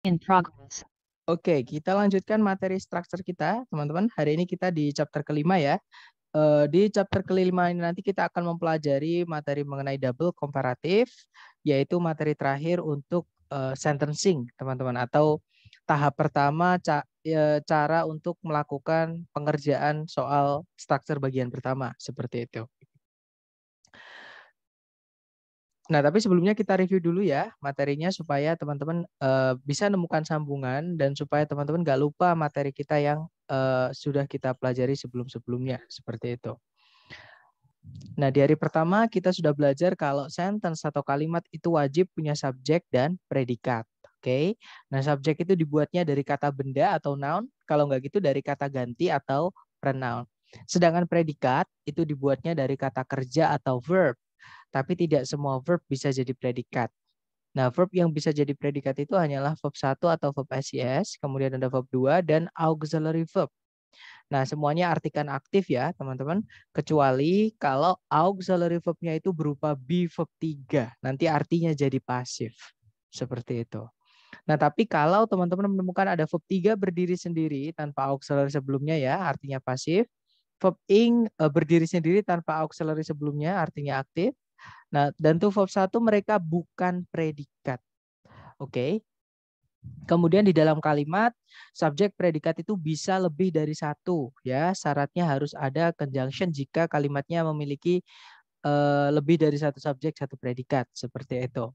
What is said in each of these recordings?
In progress. Oke, kita lanjutkan materi structure kita, teman-teman. Hari ini kita di chapter kelima ya. Eh, di chapter kelima ini nanti kita akan mempelajari materi mengenai double comparative, yaitu materi terakhir untuk eh, sentencing, teman-teman, atau tahap pertama ya, cara untuk melakukan pengerjaan soal structure bagian pertama, seperti itu. Nah, tapi sebelumnya kita review dulu ya materinya supaya teman-teman uh, bisa nemukan sambungan dan supaya teman-teman gak lupa materi kita yang uh, sudah kita pelajari sebelum-sebelumnya, seperti itu. Nah, di hari pertama kita sudah belajar kalau sentence atau kalimat itu wajib punya subjek dan predikat. Oke, okay? nah subjek itu dibuatnya dari kata benda atau noun, kalau nggak gitu dari kata ganti atau pronoun. Sedangkan predikat itu dibuatnya dari kata kerja atau verb. Tapi tidak semua verb bisa jadi predikat. Nah, verb yang bisa jadi predikat itu hanyalah verb 1 atau verb SES, kemudian ada verb 2 dan auxiliary verb. Nah, semuanya artikan aktif ya, teman-teman. Kecuali kalau auxiliary verb-nya itu berupa be verb 3. Nanti artinya jadi pasif. Seperti itu. Nah, tapi kalau teman-teman menemukan ada verb 3 berdiri sendiri tanpa auxiliary sebelumnya ya, artinya pasif. Verb ing eh, berdiri sendiri tanpa auxiliary sebelumnya, artinya aktif. Nah, dan tuh verb satu mereka bukan predikat. Oke. Okay? Kemudian di dalam kalimat subjek predikat itu bisa lebih dari satu ya syaratnya harus ada conjunction jika kalimatnya memiliki uh, lebih dari satu subjek satu predikat seperti itu.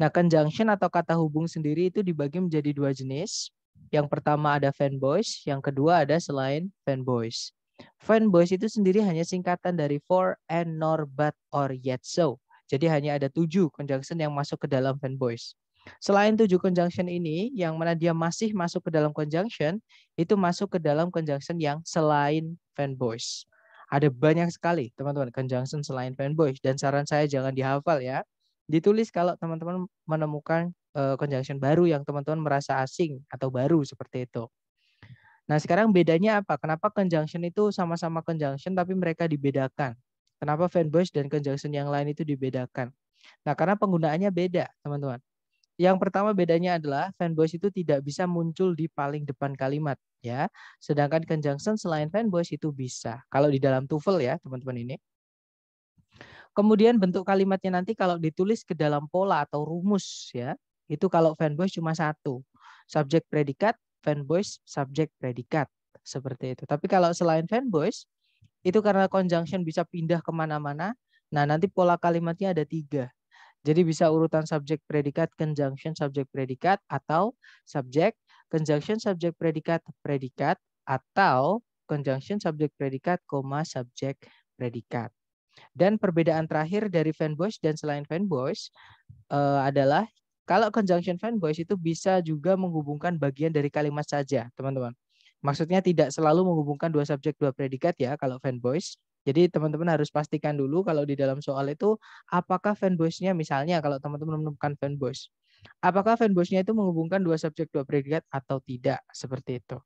Nah conjunction atau kata hubung sendiri itu dibagi menjadi dua jenis. Yang pertama ada fanboys, yang kedua ada selain fanboys. Fanboys itu sendiri hanya singkatan dari for and nor but or yet so. Jadi hanya ada tujuh conjunction yang masuk ke dalam fanboys. Selain tujuh conjunction ini, yang mana dia masih masuk ke dalam conjunction, itu masuk ke dalam conjunction yang selain fanboys. Ada banyak sekali, teman-teman, conjunction selain fanboys. Dan saran saya jangan dihafal ya. Ditulis kalau teman-teman menemukan uh, conjunction baru yang teman-teman merasa asing atau baru seperti itu. Nah, sekarang bedanya apa? Kenapa conjunction itu sama-sama conjunction tapi mereka dibedakan? Kenapa fanboys dan conjunction yang lain itu dibedakan? Nah, karena penggunaannya beda, teman-teman. Yang pertama bedanya adalah fanboys itu tidak bisa muncul di paling depan kalimat, ya. Sedangkan conjunction selain fanboys itu bisa. Kalau di dalam TOEFL ya, teman-teman ini. Kemudian bentuk kalimatnya nanti kalau ditulis ke dalam pola atau rumus ya, itu kalau fanboys cuma satu. Subjek predikat, fanboys. subjek predikat seperti itu. Tapi kalau selain fanboys, itu karena conjunction bisa pindah kemana-mana. Nah, nanti pola kalimatnya ada tiga. Jadi bisa urutan subjek predikat, conjunction subjek predikat, atau subjek, conjunction subjek predikat, predikat, atau conjunction subjek predikat, koma subjek predikat. Dan perbedaan terakhir dari fanboys dan selain fanboys uh, adalah kalau conjunction fanboys itu bisa juga menghubungkan bagian dari kalimat saja, teman-teman. Maksudnya tidak selalu menghubungkan dua subjek dua predikat ya kalau fanboys. Jadi teman-teman harus pastikan dulu kalau di dalam soal itu apakah fanboys-nya misalnya kalau teman-teman menemukan fanboys, apakah fanboys-nya itu menghubungkan dua subjek dua predikat atau tidak seperti itu.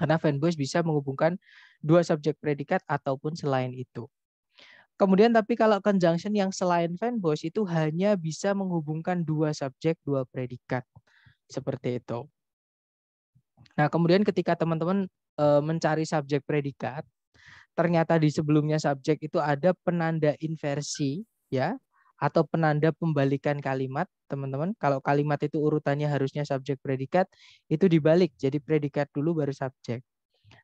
Karena fanboys bisa menghubungkan dua subjek predikat ataupun selain itu. Kemudian tapi kalau conjunction yang selain fanboys itu hanya bisa menghubungkan dua subjek, dua predikat. Seperti itu. Nah, kemudian ketika teman-teman eh, mencari subjek predikat, ternyata di sebelumnya subjek itu ada penanda inversi ya atau penanda pembalikan kalimat, teman-teman. Kalau kalimat itu urutannya harusnya subjek predikat, itu dibalik. Jadi predikat dulu baru subjek.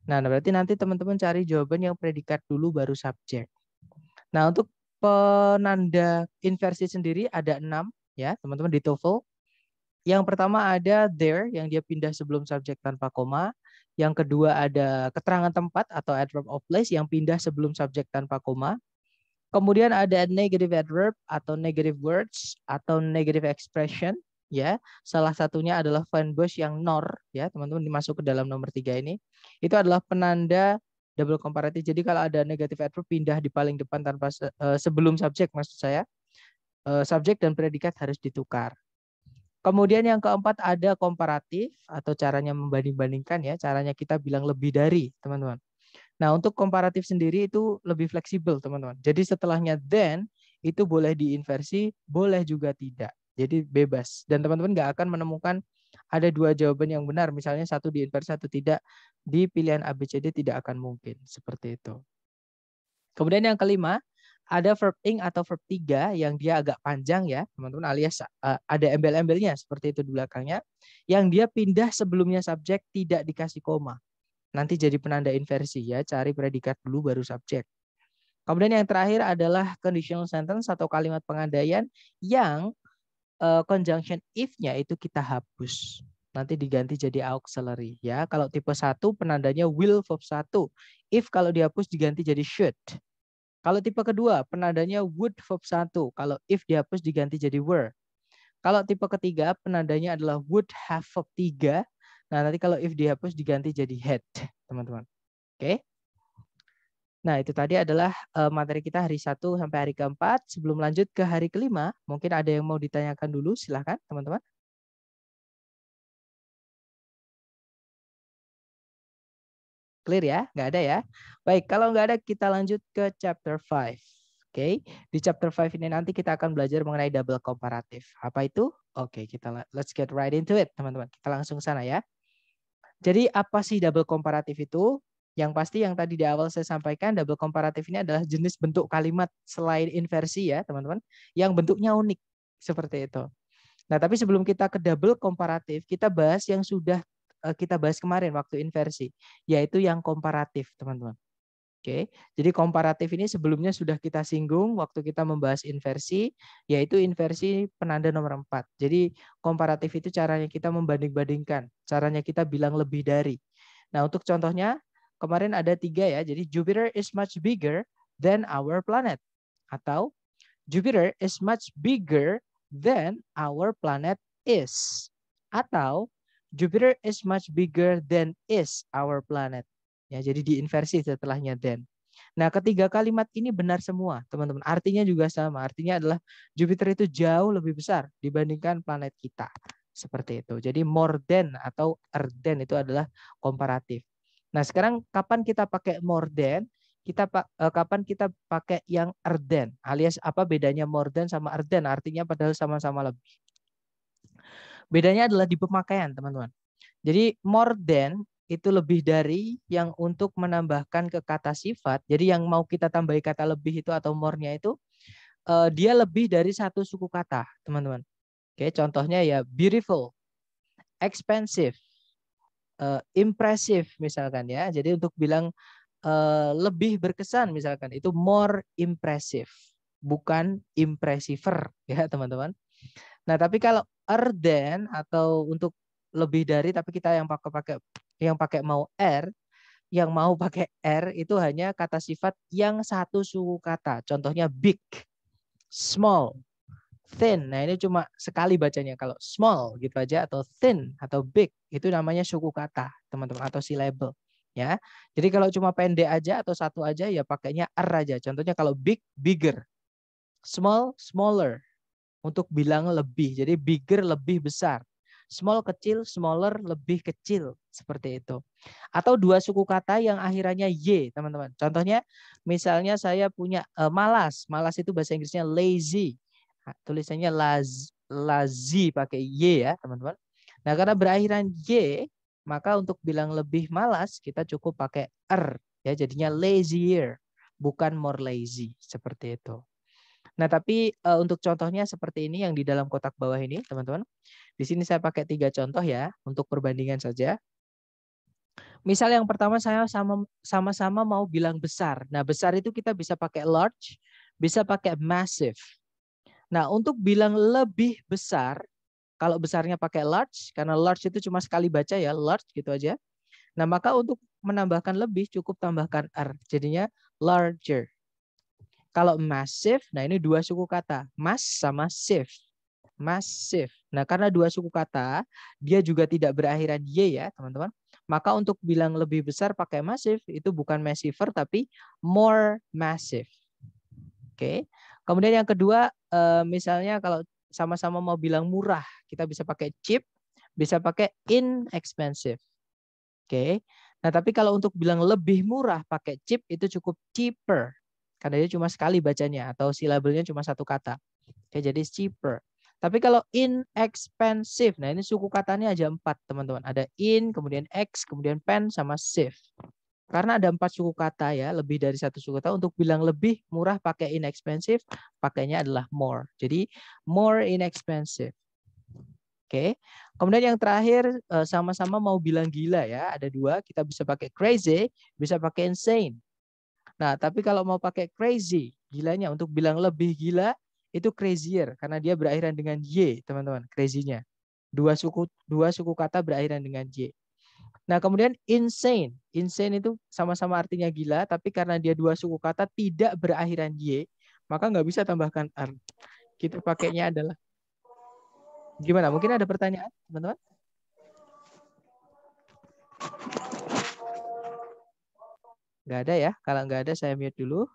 Nah, nah berarti nanti teman-teman cari jawaban yang predikat dulu baru subjek. Nah, untuk penanda inversi sendiri ada enam ya, teman-teman di TOEFL. Yang pertama ada there yang dia pindah sebelum subjek tanpa koma. Yang kedua ada keterangan tempat atau adverb of place yang pindah sebelum subjek tanpa koma. Kemudian ada negative adverb atau negative words atau negative expression ya. Salah satunya adalah van Vanbush yang nor ya, teman-teman dimasuk ke dalam nomor tiga ini. Itu adalah penanda double comparative. Jadi kalau ada negative adverb pindah di paling depan tanpa eh, sebelum subjek maksud saya, eh, subjek dan predikat harus ditukar Kemudian yang keempat ada komparatif atau caranya membanding-bandingkan ya, caranya kita bilang lebih dari, teman-teman. Nah, untuk komparatif sendiri itu lebih fleksibel, teman-teman. Jadi setelahnya then itu boleh diinversi, boleh juga tidak. Jadi bebas. Dan teman-teman nggak akan menemukan ada dua jawaban yang benar. Misalnya satu diinversi, satu tidak. Di pilihan ABCD tidak akan mungkin. Seperti itu. Kemudian yang kelima, ada verb ing atau verb tiga yang dia agak panjang ya, teman-teman alias uh, ada embel-embelnya seperti itu di belakangnya yang dia pindah sebelumnya subjek tidak dikasih koma. Nanti jadi penanda inversi ya, cari predikat dulu baru subjek. Kemudian yang terakhir adalah conditional sentence atau kalimat pengandaian yang uh, conjunction if-nya itu kita hapus. Nanti diganti jadi auxiliary ya. Kalau tipe satu penandanya will verb satu If kalau dihapus diganti jadi should kalau tipe kedua, penandanya would verb 1. Kalau if dihapus diganti jadi were. Kalau tipe ketiga, penandanya adalah would have verb 3. Nah, nanti kalau if dihapus diganti jadi had, teman-teman. Oke. Okay? Nah, itu tadi adalah eh, materi kita hari 1 sampai hari keempat. Sebelum lanjut ke hari kelima, mungkin ada yang mau ditanyakan dulu, silahkan teman-teman. Clear ya? Nggak ada ya? Baik, kalau nggak ada kita lanjut ke chapter 5. Oke, okay. di chapter 5 ini nanti kita akan belajar mengenai double komparatif. Apa itu? Oke, okay, kita let's get right into it, teman-teman. Kita langsung sana ya. Jadi apa sih double komparatif itu? Yang pasti yang tadi di awal saya sampaikan, double komparatif ini adalah jenis bentuk kalimat selain inversi ya, teman-teman, yang bentuknya unik seperti itu. Nah, tapi sebelum kita ke double komparatif, kita bahas yang sudah Eh, kita bahas kemarin waktu inversi, yaitu yang komparatif, teman-teman. Oke, jadi komparatif ini sebelumnya sudah kita singgung waktu kita membahas inversi, yaitu inversi penanda nomor 4. Jadi komparatif itu caranya kita membanding-bandingkan, caranya kita bilang lebih dari. Nah, untuk contohnya, kemarin ada tiga ya, jadi Jupiter is much bigger than our planet. Atau Jupiter is much bigger than our planet is. Atau Jupiter is much bigger than is our planet. Ya, jadi inversi setelahnya than. Nah, ketiga kalimat ini benar semua, teman-teman. Artinya juga sama. Artinya adalah Jupiter itu jauh lebih besar dibandingkan planet kita. Seperti itu. Jadi more than atau er than itu adalah komparatif. Nah, sekarang kapan kita pakai more than? kita eh, kapan kita pakai yang er than? alias apa bedanya more than sama er than? artinya padahal sama-sama lebih Bedanya adalah di pemakaian, teman-teman. Jadi more than itu lebih dari yang untuk menambahkan ke kata sifat. Jadi yang mau kita tambahi kata lebih itu atau more-nya itu uh, dia lebih dari satu suku kata, teman-teman. Oke, contohnya ya beautiful, expensive, uh, impressive misalkan ya. Jadi untuk bilang uh, lebih berkesan misalkan itu more impressive, bukan impressiver ya, teman-teman. Nah, tapi kalau er than atau untuk lebih dari tapi kita yang pakai pakai yang pakai mau er yang mau pakai r itu hanya kata sifat yang satu suku kata. Contohnya big, small, thin. Nah, ini cuma sekali bacanya kalau small gitu aja atau thin atau big itu namanya suku kata, teman-teman atau syllable ya. Jadi kalau cuma pendek aja atau satu aja ya pakainya r aja. Contohnya kalau big bigger, small smaller, untuk bilang lebih. Jadi bigger lebih besar. Small kecil, smaller lebih kecil. Seperti itu. Atau dua suku kata yang akhirannya Y, teman-teman. Contohnya, misalnya saya punya uh, malas. Malas itu bahasa Inggrisnya lazy. Nah, tulisannya laz, lazy pakai Y ya, teman-teman. Nah, karena berakhiran Y, maka untuk bilang lebih malas, kita cukup pakai r, Ya, jadinya lazier, bukan more lazy. Seperti itu. Nah, tapi uh, untuk contohnya seperti ini yang di dalam kotak bawah ini, teman-teman. Di sini saya pakai tiga contoh ya untuk perbandingan saja. Misal yang pertama saya sama-sama mau bilang besar. Nah, besar itu kita bisa pakai large, bisa pakai massive. Nah, untuk bilang lebih besar, kalau besarnya pakai large, karena large itu cuma sekali baca ya, large gitu aja. Nah, maka untuk menambahkan lebih cukup tambahkan R. Jadinya larger. Kalau massive, nah ini dua suku kata, mas sama sieve. massive. Nah, karena dua suku kata, dia juga tidak berakhiran y ya, teman-teman. Maka untuk bilang lebih besar pakai massive itu bukan massiver tapi more massive. Oke. Kemudian yang kedua, eh, misalnya kalau sama-sama mau bilang murah, kita bisa pakai cheap, bisa pakai inexpensive. Oke. Nah, tapi kalau untuk bilang lebih murah pakai cheap itu cukup cheaper. Karena dia cuma sekali bacanya atau silabelnya cuma satu kata. Oke, jadi cheaper. Tapi kalau inexpensive, nah ini suku katanya aja empat teman-teman. Ada in, kemudian ex, kemudian pen, sama save. Karena ada empat suku kata ya, lebih dari satu suku kata. Untuk bilang lebih murah pakai inexpensive, pakainya adalah more. Jadi more inexpensive. Oke. Kemudian yang terakhir eh, sama-sama mau bilang gila ya, ada dua. Kita bisa pakai crazy, bisa pakai insane. Nah, tapi kalau mau pakai crazy, gilanya untuk bilang lebih gila itu crazier karena dia berakhiran dengan y, teman-teman, crazy-nya. Dua suku dua suku kata berakhiran dengan y. Nah, kemudian insane. Insane itu sama-sama artinya gila, tapi karena dia dua suku kata tidak berakhiran y, maka nggak bisa tambahkan r. Kita gitu pakainya adalah Gimana? Mungkin ada pertanyaan, teman-teman? Nggak ada ya. Kalau nggak ada saya mute dulu.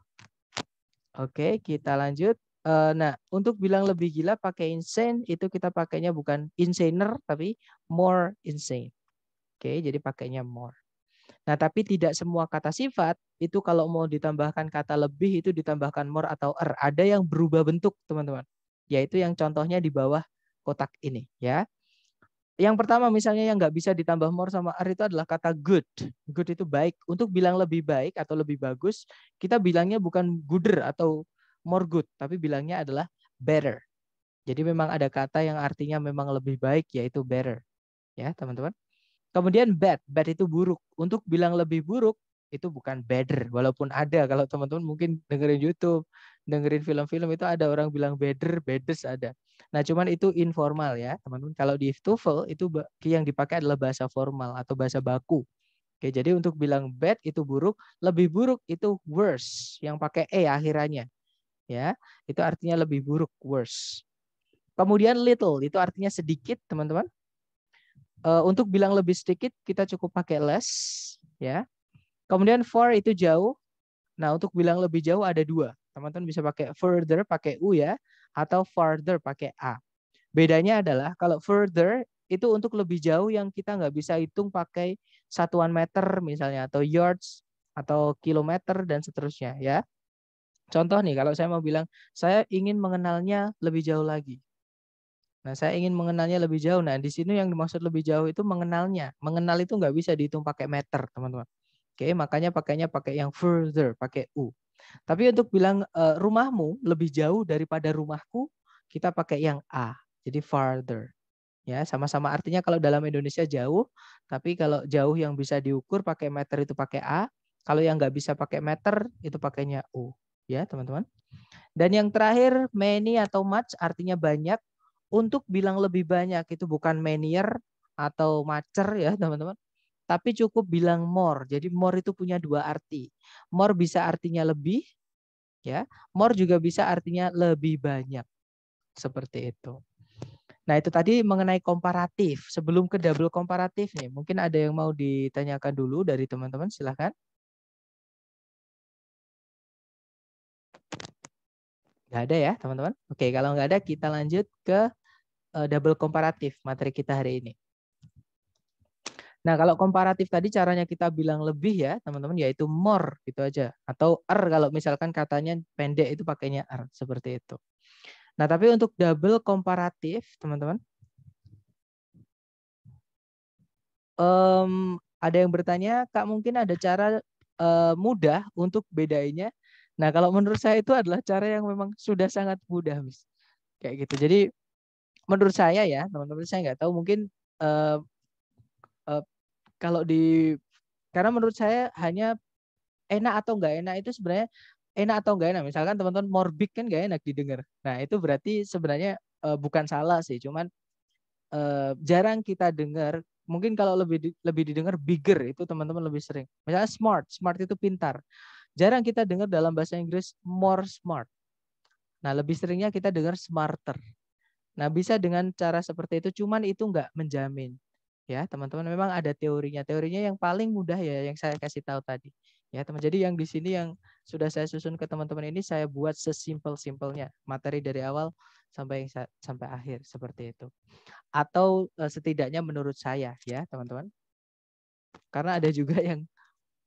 Oke, kita lanjut. Eh, nah, untuk bilang lebih gila pakai insane itu kita pakainya bukan insaner tapi more insane. Oke, jadi pakainya more. Nah, tapi tidak semua kata sifat itu kalau mau ditambahkan kata lebih itu ditambahkan more atau er. Ada yang berubah bentuk, teman-teman. Yaitu yang contohnya di bawah kotak ini, ya yang pertama misalnya yang nggak bisa ditambah more sama are itu adalah kata good. Good itu baik. Untuk bilang lebih baik atau lebih bagus, kita bilangnya bukan gooder atau more good, tapi bilangnya adalah better. Jadi memang ada kata yang artinya memang lebih baik yaitu better. Ya, teman-teman. Kemudian bad, bad itu buruk. Untuk bilang lebih buruk, itu bukan better walaupun ada kalau teman-teman mungkin dengerin YouTube dengerin film-film itu ada orang bilang better bedes ada nah cuman itu informal ya teman-teman kalau di TOEFL itu yang dipakai adalah bahasa formal atau bahasa baku oke jadi untuk bilang bad itu buruk lebih buruk itu worse yang pakai e akhirannya ya itu artinya lebih buruk worse kemudian little itu artinya sedikit teman-teman eh, untuk bilang lebih sedikit kita cukup pakai less ya Kemudian far itu jauh. Nah, untuk bilang lebih jauh ada dua. Teman-teman bisa pakai further pakai U ya atau farther pakai A. Bedanya adalah kalau further itu untuk lebih jauh yang kita nggak bisa hitung pakai satuan meter misalnya atau yards atau kilometer dan seterusnya ya. Contoh nih kalau saya mau bilang saya ingin mengenalnya lebih jauh lagi. Nah, saya ingin mengenalnya lebih jauh. Nah, di sini yang dimaksud lebih jauh itu mengenalnya. Mengenal itu nggak bisa dihitung pakai meter, teman-teman. Oke, makanya pakainya pakai yang further, pakai u. Tapi untuk bilang uh, rumahmu lebih jauh daripada rumahku, kita pakai yang a. Jadi farther. Ya, sama-sama artinya kalau dalam Indonesia jauh, tapi kalau jauh yang bisa diukur pakai meter itu pakai a, kalau yang nggak bisa pakai meter itu pakainya u. Ya, teman-teman. Dan yang terakhir many atau much artinya banyak. Untuk bilang lebih banyak itu bukan manyer atau macer ya, teman-teman tapi cukup bilang more. Jadi more itu punya dua arti. More bisa artinya lebih, ya. More juga bisa artinya lebih banyak. Seperti itu. Nah, itu tadi mengenai komparatif. Sebelum ke double komparatif nih, mungkin ada yang mau ditanyakan dulu dari teman-teman, silahkan. Gak ada ya, teman-teman? Oke, kalau nggak ada, kita lanjut ke eh, double komparatif materi kita hari ini. Nah, kalau komparatif tadi caranya kita bilang lebih ya, teman-teman, yaitu more gitu aja. Atau R er, kalau misalkan katanya pendek itu pakainya R, er, seperti itu. Nah, tapi untuk double komparatif, teman-teman, um, ada yang bertanya, Kak mungkin ada cara uh, mudah untuk bedainya Nah, kalau menurut saya itu adalah cara yang memang sudah sangat mudah, Miss. Kayak gitu. Jadi, menurut saya ya, teman-teman, saya nggak tahu mungkin uh, kalau di karena menurut saya hanya enak atau enggak enak itu sebenarnya enak atau enggak enak. Misalkan teman-teman morbid kan enggak enak didengar. Nah, itu berarti sebenarnya uh, bukan salah sih, cuman uh, jarang kita dengar. Mungkin kalau lebih di, lebih didengar bigger itu teman-teman lebih sering. Misalnya smart, smart itu pintar. Jarang kita dengar dalam bahasa Inggris more smart. Nah, lebih seringnya kita dengar smarter. Nah, bisa dengan cara seperti itu, cuman itu enggak menjamin ya teman-teman memang ada teorinya teorinya yang paling mudah ya yang saya kasih tahu tadi ya teman jadi yang di sini yang sudah saya susun ke teman-teman ini saya buat sesimpel simpelnya materi dari awal sampai sampai akhir seperti itu atau eh, setidaknya menurut saya ya teman-teman karena ada juga yang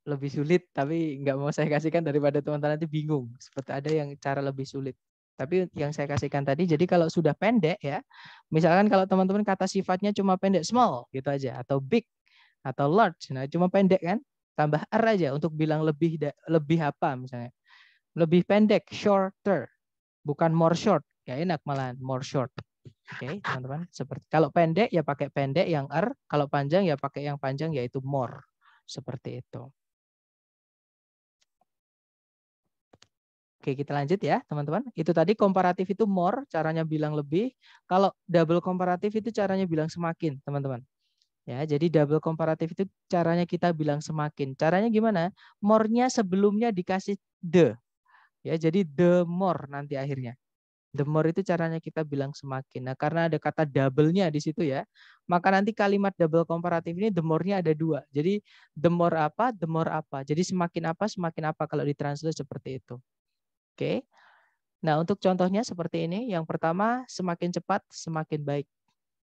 lebih sulit tapi nggak mau saya kasihkan daripada teman-teman nanti bingung seperti ada yang cara lebih sulit tapi yang saya kasihkan tadi, jadi kalau sudah pendek ya, misalkan kalau teman-teman kata sifatnya cuma pendek small gitu aja, atau big, atau large, nah cuma pendek kan, tambah r aja untuk bilang lebih lebih apa misalnya, lebih pendek, shorter, bukan more short, ya enak malahan more short. Oke, okay, teman-teman. Seperti kalau pendek ya pakai pendek yang r, kalau panjang ya pakai yang panjang yaitu more. Seperti itu. Oke, kita lanjut ya, teman-teman. Itu tadi komparatif itu more, caranya bilang lebih. Kalau double komparatif itu caranya bilang semakin, teman-teman. Ya, jadi double komparatif itu caranya kita bilang semakin. Caranya gimana? More-nya sebelumnya dikasih the. Ya, jadi the more nanti akhirnya. The more itu caranya kita bilang semakin. Nah, karena ada kata double-nya di situ ya, maka nanti kalimat double komparatif ini the more-nya ada dua. Jadi the more apa, the more apa. Jadi semakin apa, semakin apa kalau ditranslate seperti itu. Oke. Nah, untuk contohnya seperti ini. Yang pertama, semakin cepat, semakin baik.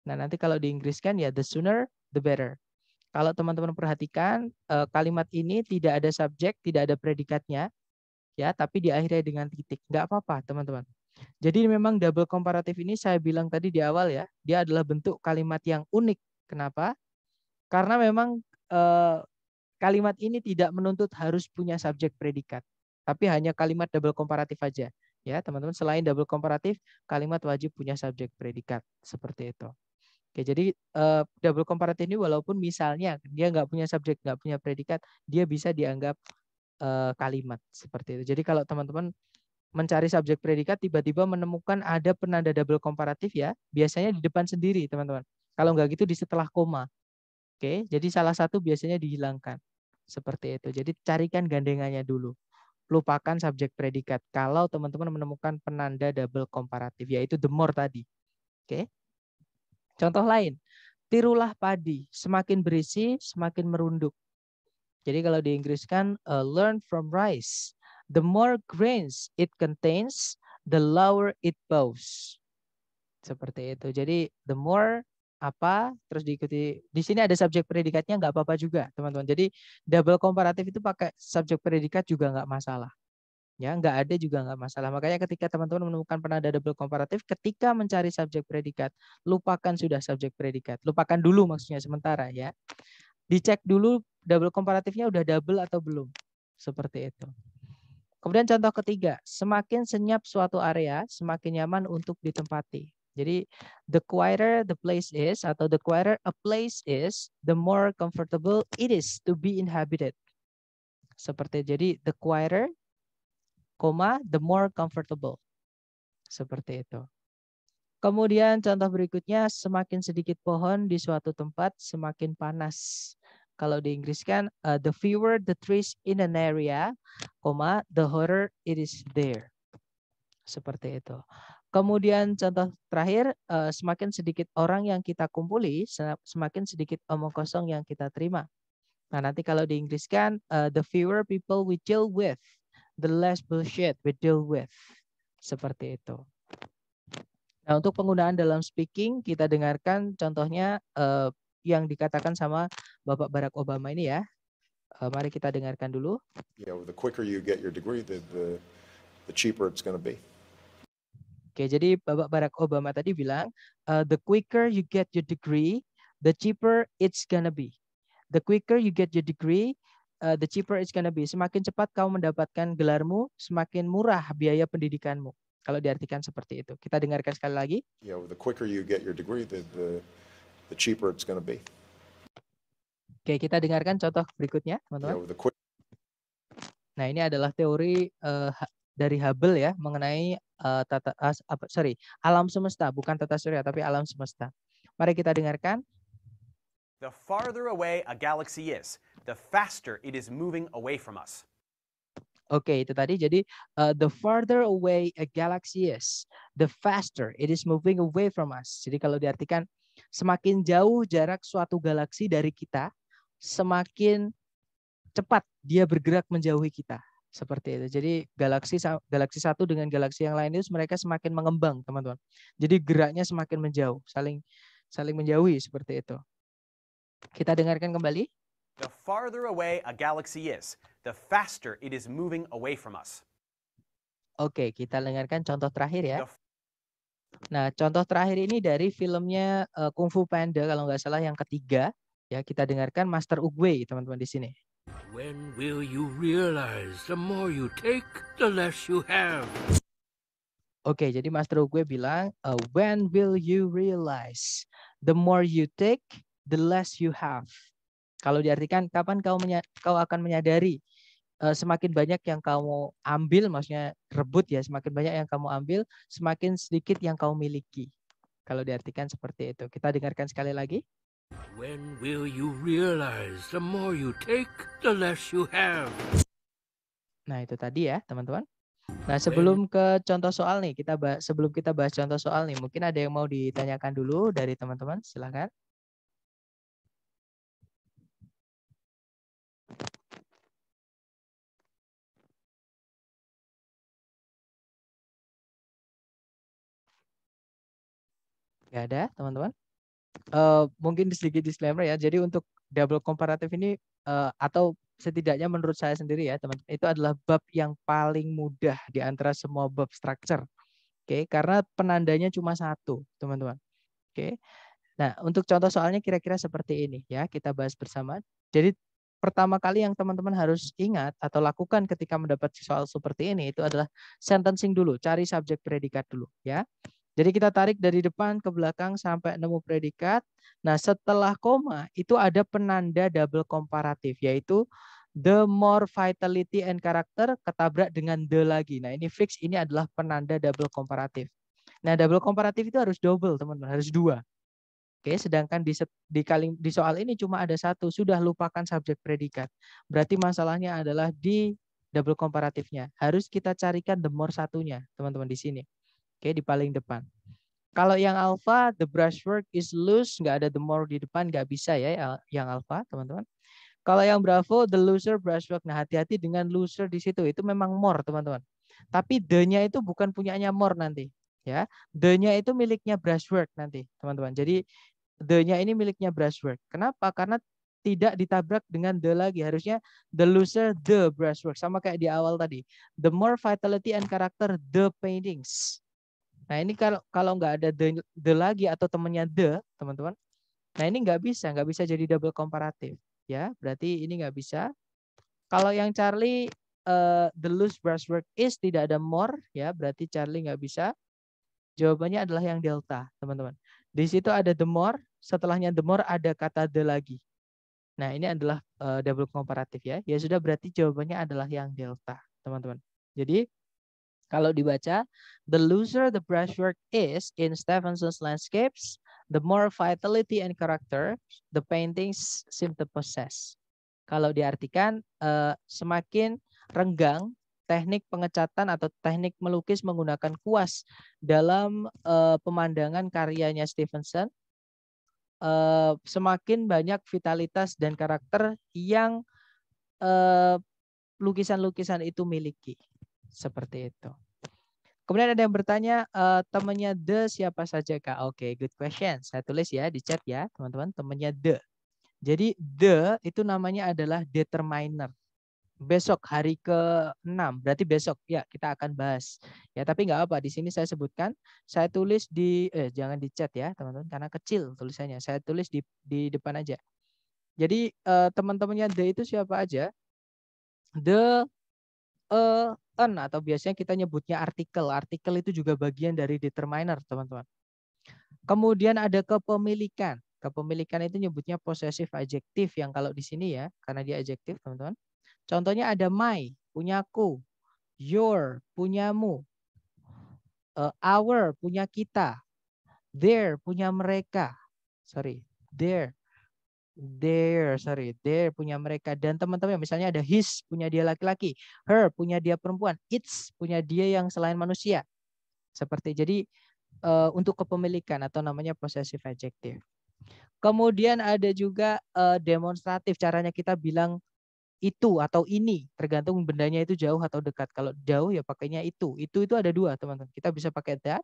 Nah, nanti kalau di Inggriskan ya the sooner, the better. Kalau teman-teman perhatikan, eh, kalimat ini tidak ada subjek, tidak ada predikatnya, ya, tapi diakhiri dengan titik. Nggak apa-apa, teman-teman. Jadi memang double komparatif ini saya bilang tadi di awal ya, dia adalah bentuk kalimat yang unik. Kenapa? Karena memang eh, kalimat ini tidak menuntut harus punya subjek predikat tapi hanya kalimat double komparatif aja. Ya, teman-teman, selain double komparatif, kalimat wajib punya subjek predikat seperti itu. Oke, jadi eh, double komparatif ini walaupun misalnya dia nggak punya subjek, nggak punya predikat, dia bisa dianggap eh, kalimat seperti itu. Jadi kalau teman-teman mencari subjek predikat tiba-tiba menemukan ada penanda double komparatif ya, biasanya di depan sendiri, teman-teman. Kalau nggak gitu di setelah koma. Oke, jadi salah satu biasanya dihilangkan seperti itu. Jadi carikan gandengannya dulu lupakan subjek predikat kalau teman-teman menemukan penanda double komparatif yaitu the more tadi. Oke. Contoh lain, tirulah padi, semakin berisi semakin merunduk. Jadi kalau di Inggris kan uh, learn from rice. The more grains it contains, the lower it bows. Seperti itu. Jadi the more apa terus diikuti di sini ada subjek predikatnya nggak apa-apa juga teman-teman jadi double komparatif itu pakai subjek predikat juga nggak masalah ya nggak ada juga nggak masalah makanya ketika teman-teman menemukan pernah ada double komparatif ketika mencari subjek predikat lupakan sudah subjek predikat lupakan dulu maksudnya sementara ya dicek dulu double komparatifnya udah double atau belum seperti itu Kemudian contoh ketiga, semakin senyap suatu area, semakin nyaman untuk ditempati. Jadi the quieter the place is atau the quieter a place is, the more comfortable it is to be inhabited. Seperti jadi the quieter, koma the more comfortable. Seperti itu. Kemudian contoh berikutnya, semakin sedikit pohon di suatu tempat, semakin panas. Kalau di Inggris kan, uh, the fewer the trees in an area, koma, the hotter it is there. Seperti itu. Kemudian contoh terakhir, eh, semakin sedikit orang yang kita kumpuli, semakin sedikit omong kosong yang kita terima. Nah nanti kalau di Inggris kan, eh, the fewer people we deal with, the less bullshit we deal with. Seperti itu. Nah untuk penggunaan dalam speaking, kita dengarkan contohnya eh, yang dikatakan sama Bapak Barack Obama ini ya. mari kita dengarkan dulu. Yeah, well, the quicker you get your degree, the, the, the cheaper it's going to be. Oke, jadi Bapak Barack Obama tadi bilang, uh, the quicker you get your degree, the cheaper it's gonna be. The quicker you get your degree, uh, the cheaper it's gonna be. Semakin cepat kau mendapatkan gelarmu, semakin murah biaya pendidikanmu. Kalau diartikan seperti itu. Kita dengarkan sekali lagi. Yeah, well, the quicker you get your degree, the the, the cheaper it's gonna be. Oke, kita dengarkan contoh berikutnya, teman-teman. Yeah, well, quick... Nah, ini adalah teori uh, dari Hubble ya mengenai uh, tata uh, sorry alam semesta bukan tata surya tapi alam semesta. Mari kita dengarkan. The farther away a galaxy is, the faster it is moving away from us. Oke, okay, itu tadi. Jadi, uh, the farther away a galaxy is, the faster it is moving away from us. Jadi, kalau diartikan, semakin jauh jarak suatu galaksi dari kita, semakin cepat dia bergerak menjauhi kita seperti itu. Jadi galaksi galaksi satu dengan galaksi yang lain itu mereka semakin mengembang, teman-teman. Jadi geraknya semakin menjauh, saling saling menjauhi seperti itu. Kita dengarkan kembali. The farther away a galaxy is, the faster it is moving away from us. Oke, kita dengarkan contoh terakhir ya. Nah, contoh terakhir ini dari filmnya eh, Kung Fu Panda kalau nggak salah yang ketiga. Ya, kita dengarkan Master Uguay, teman-teman di sini. When will you realize the more you take, the less you have? Oke, okay, jadi master gue bilang, uh, when will you realize the more you take, the less you have. Kalau diartikan kapan kau kau akan menyadari uh, semakin banyak yang kamu ambil, maksudnya rebut ya, semakin banyak yang kamu ambil, semakin sedikit yang kau miliki. Kalau diartikan seperti itu. Kita dengarkan sekali lagi. When will you realize the more you take, the less you have? Nah, itu tadi ya, teman-teman. Nah, sebelum ke contoh soal nih, kita bahas, sebelum kita bahas contoh soal nih, mungkin ada yang mau ditanyakan dulu dari teman-teman, silakan. Gak ada, teman-teman? Eh, mungkin sedikit disclaimer ya. Jadi untuk double komparatif ini uh, atau setidaknya menurut saya sendiri ya teman itu adalah bab yang paling mudah di antara semua bab structure. Oke, okay? karena penandanya cuma satu, teman-teman. Oke. Okay? Nah, untuk contoh soalnya kira-kira seperti ini ya, kita bahas bersama. Jadi pertama kali yang teman-teman harus ingat atau lakukan ketika mendapat soal seperti ini itu adalah sentencing dulu, cari subjek predikat dulu ya. Jadi kita tarik dari depan ke belakang sampai nemu predikat. Nah, setelah koma itu ada penanda double komparatif yaitu the more vitality and character ketabrak dengan the lagi. Nah, ini fix ini adalah penanda double komparatif. Nah, double komparatif itu harus double, teman-teman, harus dua. Oke, sedangkan di di, di soal ini cuma ada satu, sudah lupakan subjek predikat. Berarti masalahnya adalah di double komparatifnya. Harus kita carikan the more satunya, teman-teman di sini. Oke, di paling depan. Kalau yang alpha, the brushwork is loose, nggak ada the more di depan, nggak bisa ya yang alpha, teman-teman. Kalau yang bravo, the loser brushwork. Nah, hati-hati dengan loser di situ. Itu memang more, teman-teman. Tapi the-nya itu bukan punyanya more nanti. ya The-nya itu miliknya brushwork nanti, teman-teman. Jadi, the-nya ini miliknya brushwork. Kenapa? Karena tidak ditabrak dengan the lagi. Harusnya the loser the brushwork. Sama kayak di awal tadi. The more vitality and character the paintings. Nah ini kalau kalau nggak ada the, the lagi atau temennya the, teman-teman. Nah ini nggak bisa, nggak bisa jadi double komparatif, ya. Berarti ini nggak bisa. Kalau yang Charlie uh, the loose brushwork is tidak ada more, ya. Berarti Charlie nggak bisa. Jawabannya adalah yang delta, teman-teman. Di situ ada the more, setelahnya the more ada kata the lagi. Nah ini adalah uh, double komparatif ya. Ya sudah berarti jawabannya adalah yang delta, teman-teman. Jadi kalau dibaca, the looser the brushwork is in Stevenson's landscapes, the more vitality and character the paintings seem to possess. Kalau diartikan, uh, semakin renggang teknik pengecatan atau teknik melukis menggunakan kuas dalam uh, pemandangan karyanya Stevenson, uh, semakin banyak vitalitas dan karakter yang lukisan-lukisan uh, lukisan -lukisan itu miliki. Seperti itu. Kemudian ada yang bertanya uh, eh, temannya the siapa saja kak? Oke, okay, good question. Saya tulis ya di chat ya teman-teman temannya the. Jadi the itu namanya adalah determiner. Besok hari ke-6, berarti besok ya kita akan bahas. Ya, tapi nggak apa di sini saya sebutkan, saya tulis di eh jangan di chat ya, teman-teman karena kecil tulisannya. Saya tulis di di depan aja. Jadi uh, teman-temannya the itu siapa aja? The a e, button atau biasanya kita nyebutnya artikel. Artikel itu juga bagian dari determiner, teman-teman. Kemudian ada kepemilikan. Kepemilikan itu nyebutnya possessive adjective yang kalau di sini ya, karena dia adjektif, teman-teman. Contohnya ada my, punyaku, your, punyamu, uh, our, punya kita, their, punya mereka. Sorry, their, their sorry their punya mereka dan teman-teman misalnya ada his punya dia laki-laki her punya dia perempuan its punya dia yang selain manusia seperti jadi uh, untuk kepemilikan atau namanya possessive adjective kemudian ada juga uh, demonstratif caranya kita bilang itu atau ini tergantung bendanya itu jauh atau dekat kalau jauh ya pakainya itu itu itu ada dua teman-teman kita bisa pakai that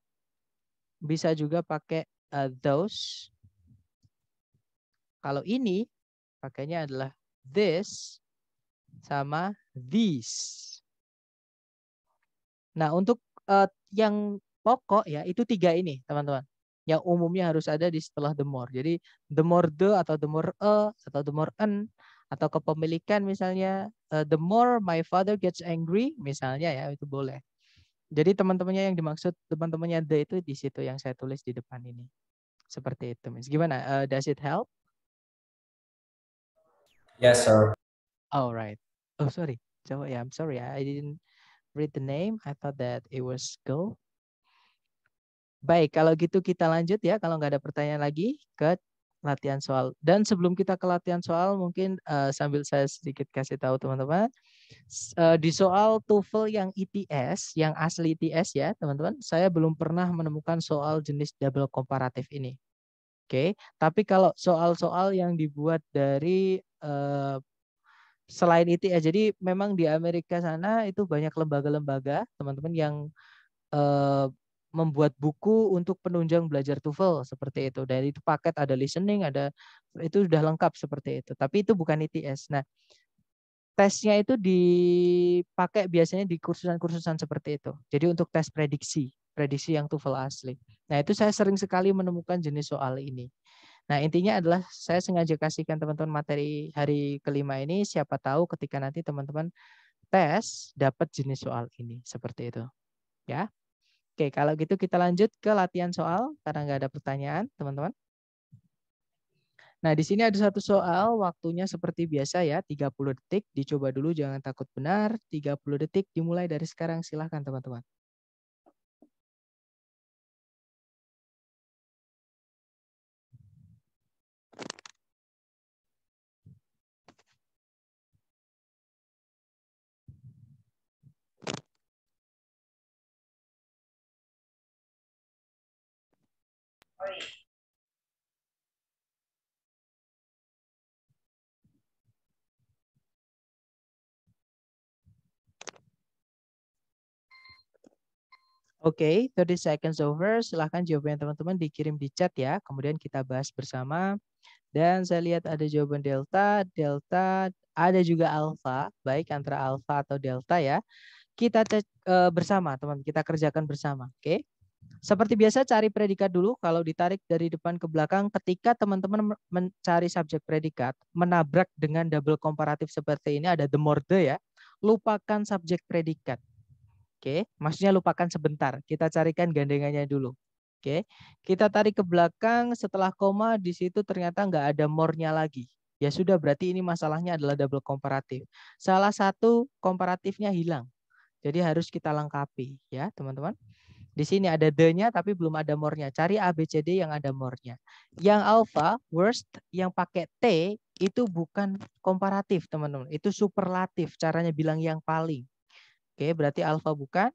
bisa juga pakai uh, those kalau ini pakainya adalah this sama these. Nah, untuk uh, yang pokok ya itu tiga ini, teman-teman. Yang umumnya harus ada di setelah the more. Jadi the more the atau the more a atau the more an atau kepemilikan misalnya uh, the more my father gets angry misalnya ya itu boleh. Jadi teman-temannya yang dimaksud teman-temannya the itu di situ yang saya tulis di depan ini. Seperti itu, Miss. Gimana? Uh, does it help? Yes, sir. All right. Oh, sorry. So yeah, I'm sorry. I didn't read the name. I thought that it was Go. Baik, kalau gitu kita lanjut ya. Kalau nggak ada pertanyaan lagi ke latihan soal. Dan sebelum kita ke latihan soal, mungkin uh, sambil saya sedikit kasih tahu teman-teman. Uh, di soal TOEFL yang ITS, yang asli ITS ya teman-teman, saya belum pernah menemukan soal jenis double komparatif ini. Oke, okay. tapi kalau soal-soal yang dibuat dari Eh, selain itu ya jadi memang di Amerika sana itu banyak lembaga-lembaga teman-teman yang eh, membuat buku untuk penunjang belajar TOEFL seperti itu dan itu paket ada listening ada itu sudah lengkap seperti itu tapi itu bukan ITS nah tesnya itu dipakai biasanya di kursusan-kursusan seperti itu jadi untuk tes prediksi prediksi yang TOEFL asli nah itu saya sering sekali menemukan jenis soal ini Nah, intinya adalah saya sengaja kasihkan teman-teman materi hari kelima ini siapa tahu ketika nanti teman-teman tes dapat jenis soal ini seperti itu. Ya. Oke, kalau gitu kita lanjut ke latihan soal karena nggak ada pertanyaan, teman-teman. Nah, di sini ada satu soal, waktunya seperti biasa ya, 30 detik. Dicoba dulu, jangan takut benar. 30 detik dimulai dari sekarang, silahkan teman-teman. Oke, okay, 30 seconds over. Silahkan jawabannya teman-teman dikirim di chat ya. Kemudian kita bahas bersama. Dan saya lihat ada jawaban delta, delta, ada juga alpha. baik antara alpha atau delta ya. Kita cek eh, bersama, teman. Kita kerjakan bersama, oke? Okay? Seperti biasa cari predikat dulu kalau ditarik dari depan ke belakang ketika teman-teman mencari subjek predikat menabrak dengan double komparatif seperti ini ada the more the ya. Lupakan subjek predikat. Oke, maksudnya lupakan sebentar. Kita carikan gandengannya dulu. Oke. Kita tarik ke belakang setelah koma di situ ternyata nggak ada more-nya lagi. Ya sudah berarti ini masalahnya adalah double komparatif. Salah satu komparatifnya hilang. Jadi harus kita lengkapi ya, teman-teman. Di sini ada the-nya tapi belum ada more-nya. Cari A, B, C, D yang ada more-nya. Yang alpha, worst, yang pakai T itu bukan komparatif, teman-teman. Itu superlatif, caranya bilang yang paling. Oke, berarti alpha bukan.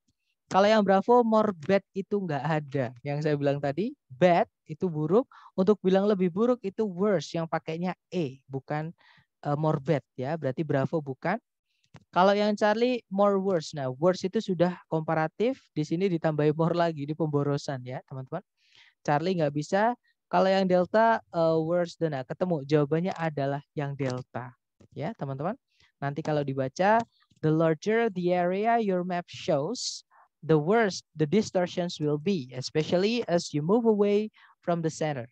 Kalau yang bravo, more bad itu nggak ada. Yang saya bilang tadi, bad itu buruk. Untuk bilang lebih buruk itu worse, yang pakainya E, bukan uh, more bad. ya. Berarti bravo bukan. Kalau yang Charlie more worse. Nah, worse itu sudah komparatif, di sini ditambahi more lagi di pemborosan ya, teman-teman. Charlie nggak bisa. Kalau yang Delta uh, eh, worse dan nah, ketemu jawabannya adalah yang Delta. Ya, teman-teman. Nanti kalau dibaca the larger the area your map shows, the worse the distortions will be, especially as you move away from the center.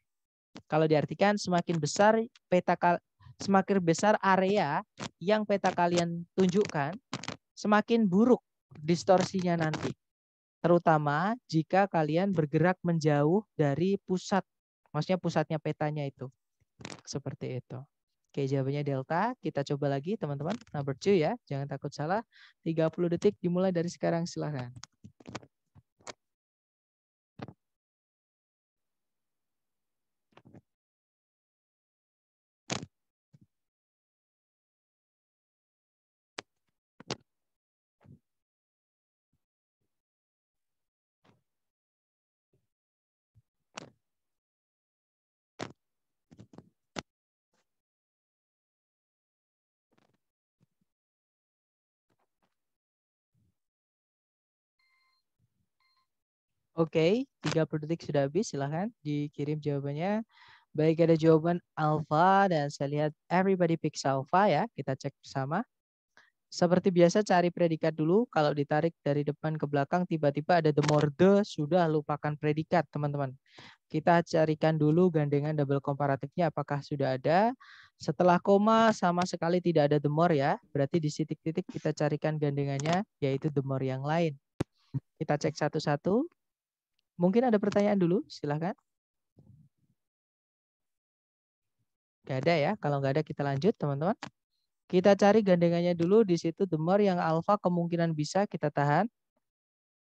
Kalau diartikan semakin besar peta semakin besar area yang peta kalian tunjukkan, semakin buruk distorsinya nanti. Terutama jika kalian bergerak menjauh dari pusat, maksudnya pusatnya petanya itu. Seperti itu. Oke, jawabannya delta. Kita coba lagi teman-teman. Number two ya. Jangan takut salah. 30 detik dimulai dari sekarang. Silahkan. Oke, okay, 30 detik sudah habis. Silahkan dikirim jawabannya. Baik, ada jawaban alpha dan saya lihat everybody picks alpha ya. Kita cek bersama. Seperti biasa cari predikat dulu. Kalau ditarik dari depan ke belakang, tiba-tiba ada the more the, sudah lupakan predikat, teman-teman. Kita carikan dulu gandengan double komparatifnya apakah sudah ada. Setelah koma sama sekali tidak ada the more ya. Berarti di titik-titik kita carikan gandengannya, yaitu the more yang lain. Kita cek satu-satu. Mungkin ada pertanyaan dulu, silahkan. Gak ada ya, kalau nggak ada kita lanjut teman-teman. Kita cari gandengannya dulu, di situ more yang Alpha kemungkinan bisa kita tahan.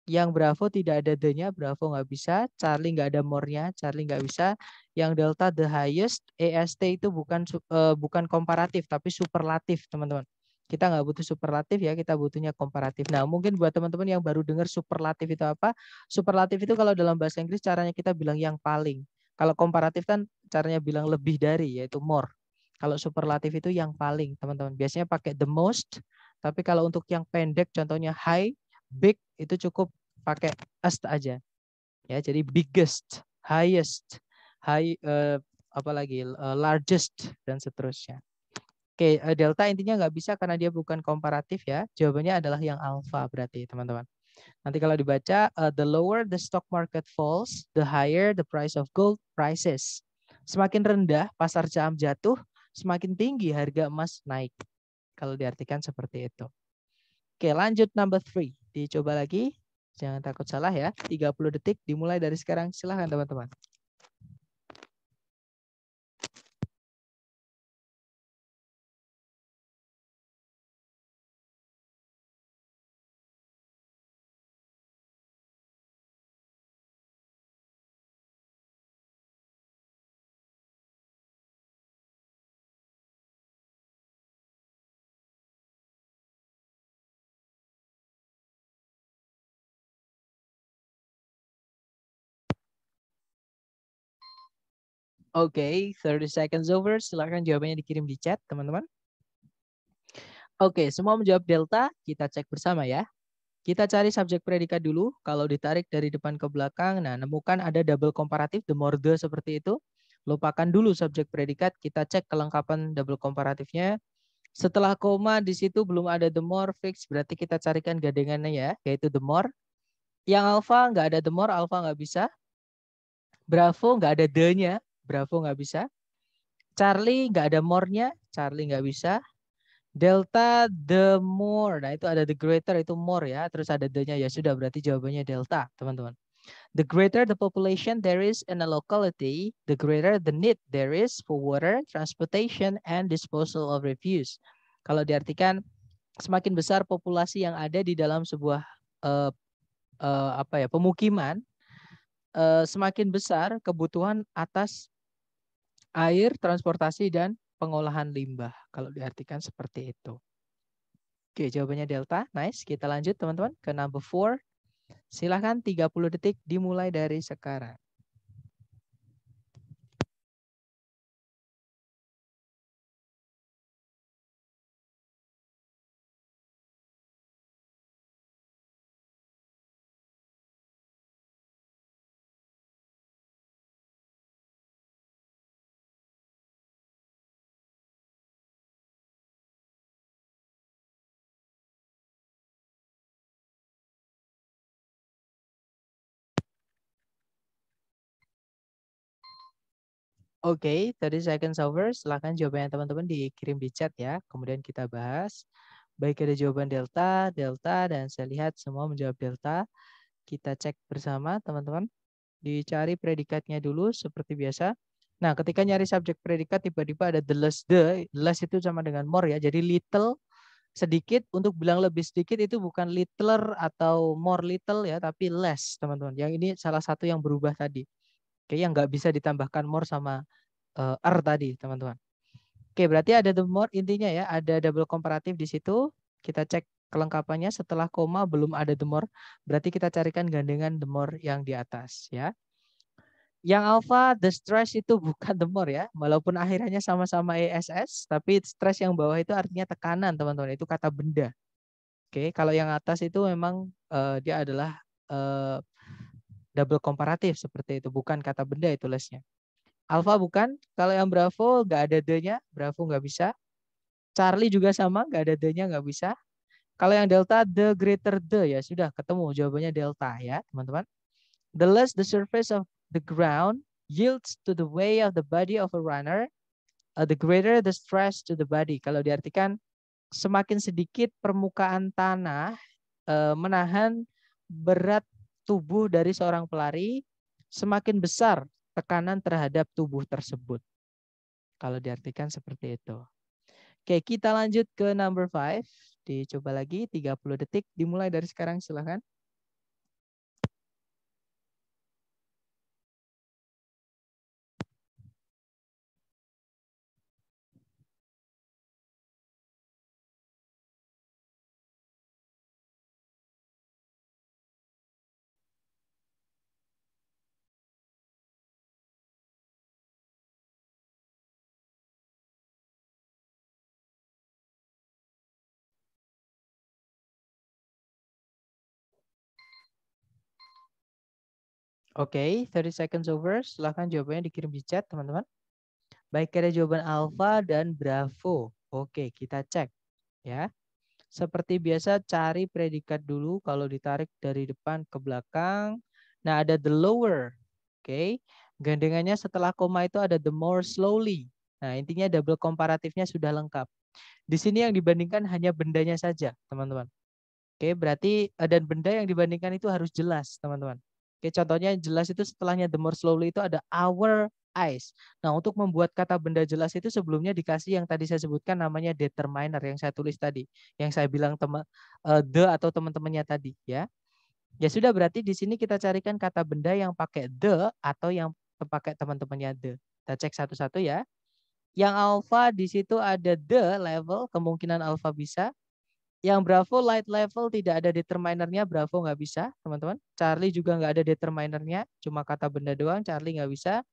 Yang Bravo tidak ada D-nya, Bravo nggak bisa. Charlie nggak ada more-nya, Charlie nggak bisa. Yang Delta the highest, EST itu bukan uh, bukan komparatif, tapi superlatif, teman-teman. Kita nggak butuh superlatif ya, kita butuhnya komparatif. Nah, mungkin buat teman-teman yang baru dengar superlatif itu apa? Superlatif itu kalau dalam bahasa Inggris caranya kita bilang yang paling. Kalau komparatif kan caranya bilang lebih dari, yaitu more. Kalau superlatif itu yang paling, teman-teman. Biasanya pakai the most, tapi kalau untuk yang pendek, contohnya high, big, itu cukup pakai est aja. Ya, jadi biggest, highest, high, uh, eh, apalagi uh, eh, largest, dan seterusnya. Oke, eh, delta intinya nggak bisa karena dia bukan komparatif ya. Jawabannya adalah yang alfa berarti, teman-teman. Nanti kalau dibaca, uh, the lower the stock market falls, the higher the price of gold prices. Semakin rendah pasar saham jatuh, semakin tinggi harga emas naik. Kalau diartikan seperti itu. Oke, lanjut number three. Dicoba lagi. Jangan takut salah ya. 30 detik dimulai dari sekarang. Silahkan teman-teman. Oke, okay, 30 seconds over. Silahkan jawabannya dikirim di chat, teman-teman. Oke, okay, semua menjawab delta. Kita cek bersama ya. Kita cari subjek predikat dulu. Kalau ditarik dari depan ke belakang, nah nemukan ada double komparatif, the more the seperti itu. Lupakan dulu subjek predikat. Kita cek kelengkapan double komparatifnya. Setelah koma di situ belum ada the more fix, berarti kita carikan gandengannya ya, yaitu the more. Yang alfa nggak ada the more, alfa nggak bisa. Bravo nggak ada the-nya, Bravo nggak bisa. Charlie nggak ada more-nya. Charlie nggak bisa. Delta the more. Nah, itu ada the greater itu more ya. Terus ada the-nya ya sudah berarti jawabannya delta, teman-teman. The greater the population there is in a locality, the greater the need there is for water, transportation, and disposal of refuse. Kalau diartikan semakin besar populasi yang ada di dalam sebuah uh, uh, apa ya pemukiman, uh, semakin besar kebutuhan atas air, transportasi, dan pengolahan limbah. Kalau diartikan seperti itu. Oke, jawabannya delta. Nice. Kita lanjut teman-teman ke number Silakan Silahkan 30 detik dimulai dari sekarang. Oke, tadi 30 seconds over. Silahkan jawabannya teman-teman dikirim di chat ya. Kemudian kita bahas. Baik ada jawaban delta, delta, dan saya lihat semua menjawab delta. Kita cek bersama teman-teman. Dicari predikatnya dulu seperti biasa. Nah, ketika nyari subjek predikat tiba-tiba ada the less the. Less itu sama dengan more ya. Jadi little sedikit untuk bilang lebih sedikit itu bukan littler atau more little ya, tapi less teman-teman. Yang ini salah satu yang berubah tadi. Oke, yang nggak bisa ditambahkan more sama uh, R tadi, teman-teman. Oke, berarti ada the more intinya ya, ada double komparatif di situ. Kita cek kelengkapannya setelah koma belum ada the more, berarti kita carikan gandengan the more yang di atas ya. Yang alpha the stress itu bukan the more ya, walaupun akhirnya sama-sama ESS, tapi stress yang bawah itu artinya tekanan, teman-teman. Itu kata benda. Oke, kalau yang atas itu memang uh, dia adalah uh, double komparatif seperti itu bukan kata benda itu lesnya alfa bukan kalau yang bravo nggak ada d-nya bravo nggak bisa Charlie juga sama nggak ada d-nya nggak bisa kalau yang delta the greater the ya sudah ketemu jawabannya delta ya teman-teman the less the surface of the ground yields to the way of the body of a runner uh, the greater the stress to the body kalau diartikan semakin sedikit permukaan tanah uh, menahan berat tubuh dari seorang pelari, semakin besar tekanan terhadap tubuh tersebut. Kalau diartikan seperti itu. Oke, kita lanjut ke number five Dicoba lagi 30 detik. Dimulai dari sekarang, silahkan. Oke, okay, 30 seconds over. Silahkan jawabannya dikirim di chat, teman-teman. Baik, ada jawaban alfa dan bravo. Oke, okay, kita cek. ya. Seperti biasa, cari predikat dulu kalau ditarik dari depan ke belakang. Nah, ada the lower. Oke, okay. gandengannya setelah koma itu ada the more slowly. Nah, intinya double komparatifnya sudah lengkap. Di sini yang dibandingkan hanya bendanya saja, teman-teman. Oke, berarti eh, dan benda yang dibandingkan itu harus jelas, teman-teman. Oke, contohnya yang jelas itu setelahnya the more slowly itu ada our eyes. Nah, untuk membuat kata benda jelas itu sebelumnya dikasih yang tadi saya sebutkan namanya determiner yang saya tulis tadi, yang saya bilang teman uh, eh, the atau teman-temannya tadi ya. Ya sudah berarti di sini kita carikan kata benda yang pakai the atau yang pakai teman-temannya the. Kita cek satu-satu ya. Yang alpha di situ ada the level, kemungkinan alpha bisa. Yang Bravo light level tidak ada determinernya, Bravo nggak bisa, teman-teman. Charlie juga nggak ada determinernya, cuma kata benda doang, Charlie nggak bisa.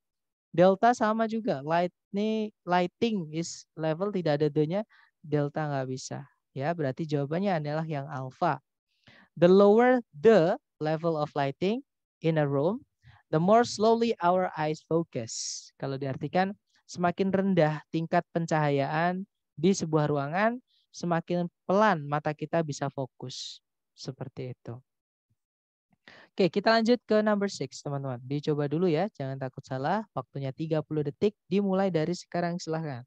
Delta sama juga, light nih lighting is level tidak ada d Delta nggak bisa. Ya, berarti jawabannya adalah yang alpha. The lower the level of lighting in a room, the more slowly our eyes focus. Kalau diartikan, semakin rendah tingkat pencahayaan di sebuah ruangan, semakin pelan mata kita bisa fokus. Seperti itu. Oke, kita lanjut ke number six, teman-teman. Dicoba dulu ya, jangan takut salah. Waktunya 30 detik, dimulai dari sekarang silahkan.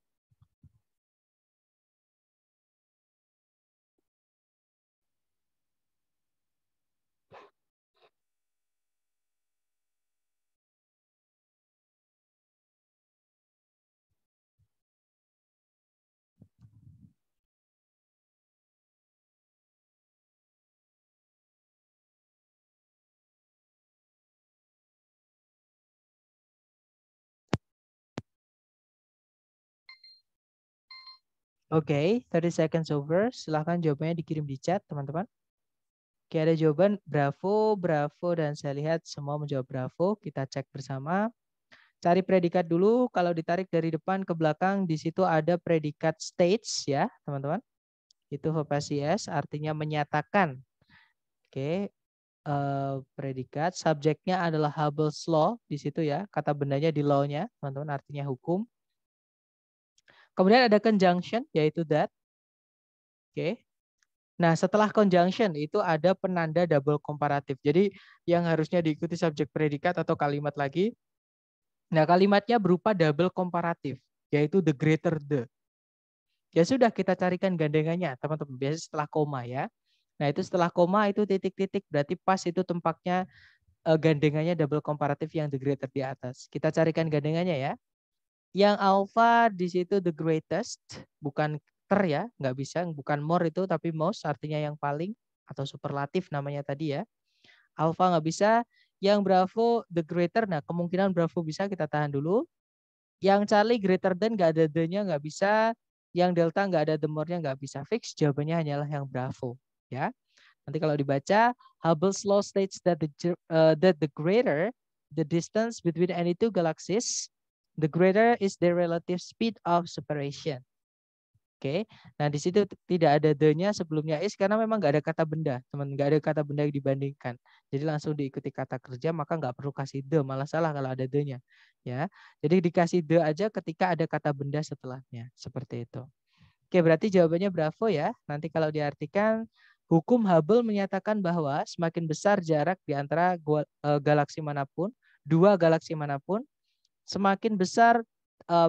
Oke, okay, 30 seconds over. Silahkan jawabannya dikirim di chat, teman-teman. Oke, ada jawaban bravo, bravo, dan saya lihat semua menjawab bravo. Kita cek bersama. Cari predikat dulu. Kalau ditarik dari depan ke belakang, di situ ada predikat states, ya, teman-teman. Itu VPCS, artinya menyatakan. Oke, okay. uh, eh, predikat. Subjeknya adalah Hubble's Law, di situ ya. Kata bendanya di law-nya, teman-teman, artinya hukum. Kemudian ada conjunction, yaitu that. Oke. Okay. Nah, setelah conjunction itu ada penanda double komparatif. Jadi yang harusnya diikuti subjek predikat atau kalimat lagi. Nah, kalimatnya berupa double komparatif, yaitu the greater the. Ya sudah kita carikan gandengannya, teman-teman. Biasanya setelah koma ya. Nah, itu setelah koma itu titik-titik berarti pas itu tempatnya eh, gandengannya double komparatif yang the greater di atas. Kita carikan gandengannya ya. Yang alpha di situ the greatest, bukan ter ya, nggak bisa, bukan more itu tapi most artinya yang paling atau superlatif namanya tadi ya. Alpha nggak bisa, yang bravo the greater, nah kemungkinan bravo bisa kita tahan dulu. Yang Charlie greater than nggak ada the-nya nggak bisa, yang delta nggak ada the more-nya nggak bisa fix, jawabannya hanyalah yang bravo ya. Nanti kalau dibaca Hubble's law states that the uh, that the greater the distance between any two galaxies the greater is the relative speed of separation. Oke, okay. nah di situ tidak ada the-nya sebelumnya is karena memang nggak ada kata benda, teman nggak ada kata benda yang dibandingkan. Jadi langsung diikuti kata kerja maka nggak perlu kasih the, malah salah kalau ada the-nya. Ya, jadi dikasih the aja ketika ada kata benda setelahnya, seperti itu. Oke, okay, berarti jawabannya bravo ya. Nanti kalau diartikan hukum Hubble menyatakan bahwa semakin besar jarak di antara eh, galaksi manapun, dua galaksi manapun, semakin besar uh,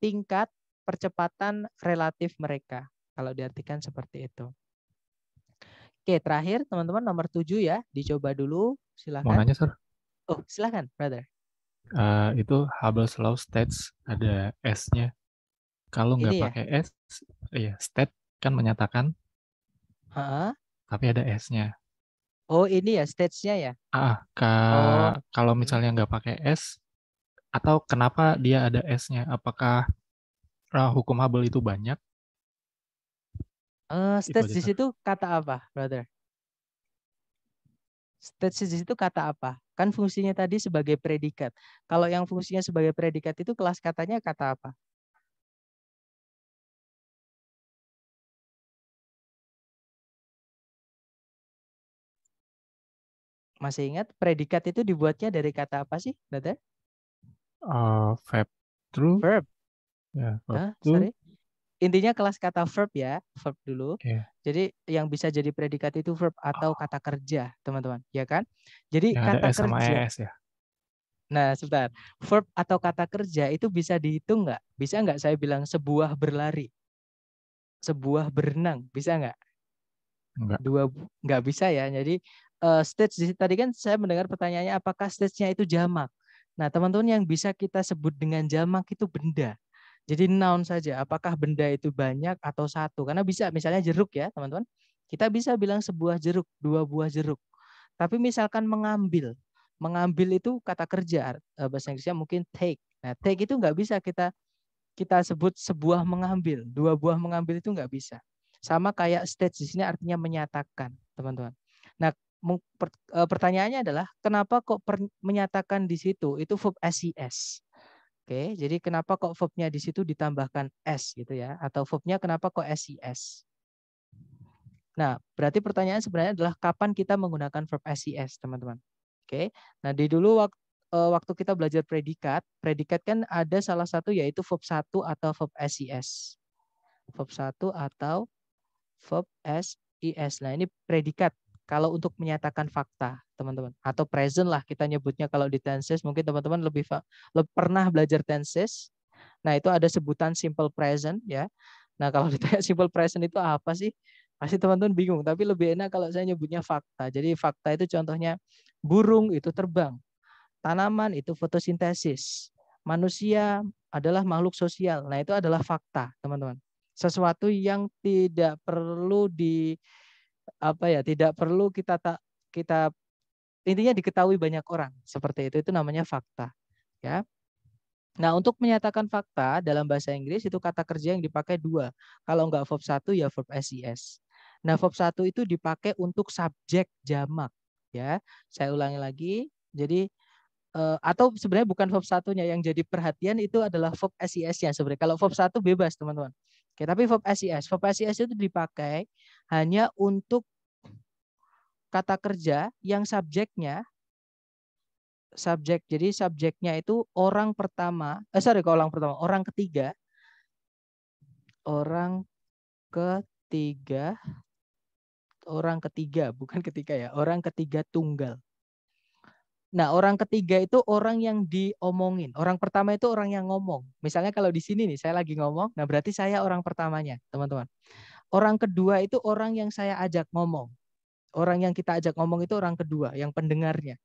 tingkat percepatan relatif mereka. Kalau diartikan seperti itu. Oke, terakhir teman-teman nomor tujuh ya. Dicoba dulu, silakan. Mau nanya, Sir? Oh, silakan, brother. Uh, itu Hubble Slow Stats ada S-nya. Kalau nggak ya? pakai S, iya, stat kan menyatakan. Ha? Tapi ada S-nya. Oh, ini ya stats nya ya? Ah, ah ke, oh. kalau misalnya nggak pakai S, atau kenapa dia ada S-nya? Apakah uh, hukum Hubble itu banyak? Uh, stasis itu, kata apa, brother? Stasis itu kata apa? Kan fungsinya tadi sebagai predikat. Kalau yang fungsinya sebagai predikat itu kelas katanya kata apa? Masih ingat predikat itu dibuatnya dari kata apa sih, brother? Uh, verb true. Verb. Ya, verb huh? true. Sorry. Intinya kelas kata verb ya, verb dulu. Okay. Iya. Jadi yang bisa jadi predikat itu verb atau oh. kata kerja, teman-teman, ya kan? Jadi yang kata kerja. E ya. Nah, sebentar. Verb atau kata kerja itu bisa dihitung nggak? Bisa nggak saya bilang sebuah berlari? Sebuah berenang, bisa nggak? Enggak. Dua nggak bisa ya. Jadi uh, stage tadi kan saya mendengar pertanyaannya apakah stage-nya itu jamak? Nah, teman-teman yang bisa kita sebut dengan jamak itu benda. Jadi noun saja, apakah benda itu banyak atau satu? Karena bisa, misalnya jeruk ya, teman-teman. Kita bisa bilang sebuah jeruk, dua buah jeruk. Tapi misalkan mengambil, mengambil itu kata kerja eh, bahasa Inggrisnya mungkin take. Nah, take itu nggak bisa kita kita sebut sebuah mengambil, dua buah mengambil itu nggak bisa. Sama kayak stage di sini artinya menyatakan, teman-teman. Nah, E, pertanyaannya adalah kenapa kok per, menyatakan di situ itu verb ses, Oke, jadi kenapa kok verbnya di situ ditambahkan S gitu ya atau verbnya kenapa kok ses? Nah, berarti pertanyaan sebenarnya adalah kapan kita menggunakan verb ses, teman-teman. Oke. Nah, di dulu waktu e, waktu kita belajar predikat, predikat kan ada salah satu yaitu verb satu atau verb ses, Verb satu atau verb ses. Nah, ini predikat kalau untuk menyatakan fakta, teman-teman. Atau present lah kita nyebutnya kalau di tenses. Mungkin teman-teman lebih, pernah belajar tenses. Nah, itu ada sebutan simple present ya. Nah, kalau ditanya simple present itu apa sih? Pasti teman-teman bingung, tapi lebih enak kalau saya nyebutnya fakta. Jadi fakta itu contohnya burung itu terbang, tanaman itu fotosintesis, manusia adalah makhluk sosial. Nah, itu adalah fakta, teman-teman. Sesuatu yang tidak perlu di apa ya tidak perlu kita tak kita intinya diketahui banyak orang seperti itu itu namanya fakta ya nah untuk menyatakan fakta dalam bahasa Inggris itu kata kerja yang dipakai dua kalau nggak verb satu ya verb ses nah verb satu itu dipakai untuk subjek jamak ya saya ulangi lagi jadi eh, atau sebenarnya bukan verb satunya yang jadi perhatian itu adalah verb SIS-nya sebenarnya. Kalau verb satu bebas teman-teman. Oke, tapi verb SES. Verb SES itu dipakai hanya untuk kata kerja yang subjeknya subjek. Jadi subjeknya itu orang pertama, eh sorry kalau orang pertama, orang ketiga. Orang ketiga orang ketiga, bukan ketiga ya, orang ketiga tunggal. Nah, orang ketiga itu orang yang diomongin. Orang pertama itu orang yang ngomong. Misalnya kalau di sini nih saya lagi ngomong, nah berarti saya orang pertamanya, teman-teman. Orang kedua itu orang yang saya ajak ngomong. Orang yang kita ajak ngomong itu orang kedua, yang pendengarnya.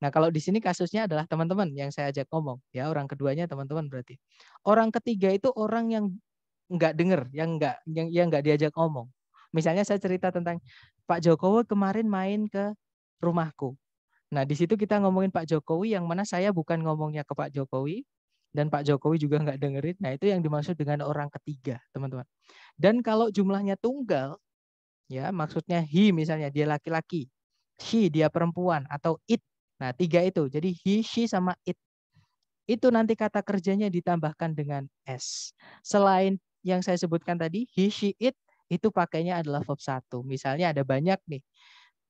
Nah, kalau di sini kasusnya adalah teman-teman yang saya ajak ngomong, ya orang keduanya teman-teman berarti. Orang ketiga itu orang yang nggak dengar, yang nggak yang yang nggak diajak ngomong. Misalnya saya cerita tentang Pak Jokowi kemarin main ke rumahku. Nah, di situ kita ngomongin Pak Jokowi yang mana saya bukan ngomongnya ke Pak Jokowi dan Pak Jokowi juga nggak dengerin. Nah, itu yang dimaksud dengan orang ketiga, teman-teman. Dan kalau jumlahnya tunggal, ya maksudnya he misalnya dia laki-laki, she dia perempuan atau it. Nah, tiga itu. Jadi he, she sama it. Itu nanti kata kerjanya ditambahkan dengan s. Selain yang saya sebutkan tadi, he, she, it, itu pakainya adalah verb satu. Misalnya ada banyak nih.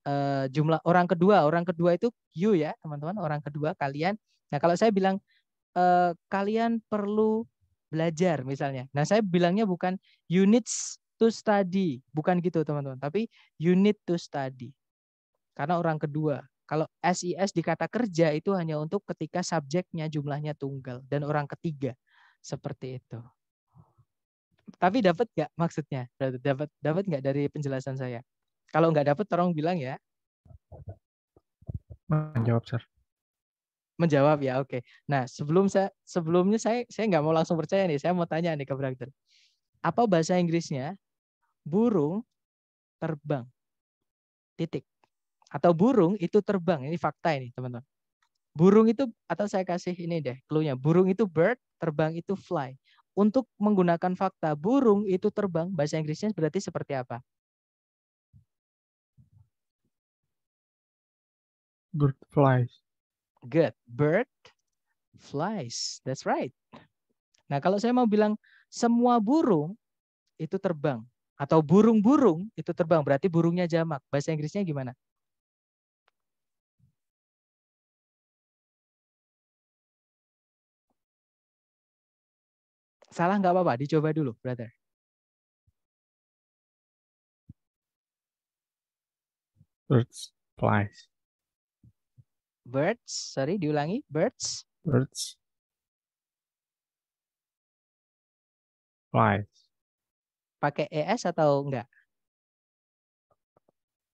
Eh, jumlah orang kedua. Orang kedua itu you ya, teman-teman, orang kedua kalian. Nah, kalau saya bilang uh, kalian perlu belajar misalnya. Nah, saya bilangnya bukan you need to study, bukan gitu, teman-teman, tapi you need to study. Karena orang kedua. Kalau SIS di kata kerja itu hanya untuk ketika subjeknya jumlahnya tunggal dan orang ketiga. Seperti itu tapi dapat nggak maksudnya dapat dapat nggak dari penjelasan saya kalau nggak dapat tolong bilang ya. Menjawab, Sir. Menjawab ya, oke. Okay. Nah, sebelum saya sebelumnya saya saya nggak mau langsung percaya nih, saya mau tanya nih ke Brother. Apa bahasa Inggrisnya? Burung terbang. Titik. Atau burung itu terbang. Ini fakta ini, teman-teman. Burung itu atau saya kasih ini deh, clue-nya. Burung itu bird, terbang itu fly. Untuk menggunakan fakta burung itu terbang, bahasa Inggrisnya berarti seperti apa? Bird flies. Good. Bird flies. That's right. Nah, kalau saya mau bilang semua burung itu terbang atau burung-burung itu terbang, berarti burungnya jamak. Bahasa Inggrisnya gimana? Salah nggak apa-apa, dicoba dulu, brother. Birds flies. Birds, sorry diulangi, birds. Birds. Flies. Pakai ES atau enggak?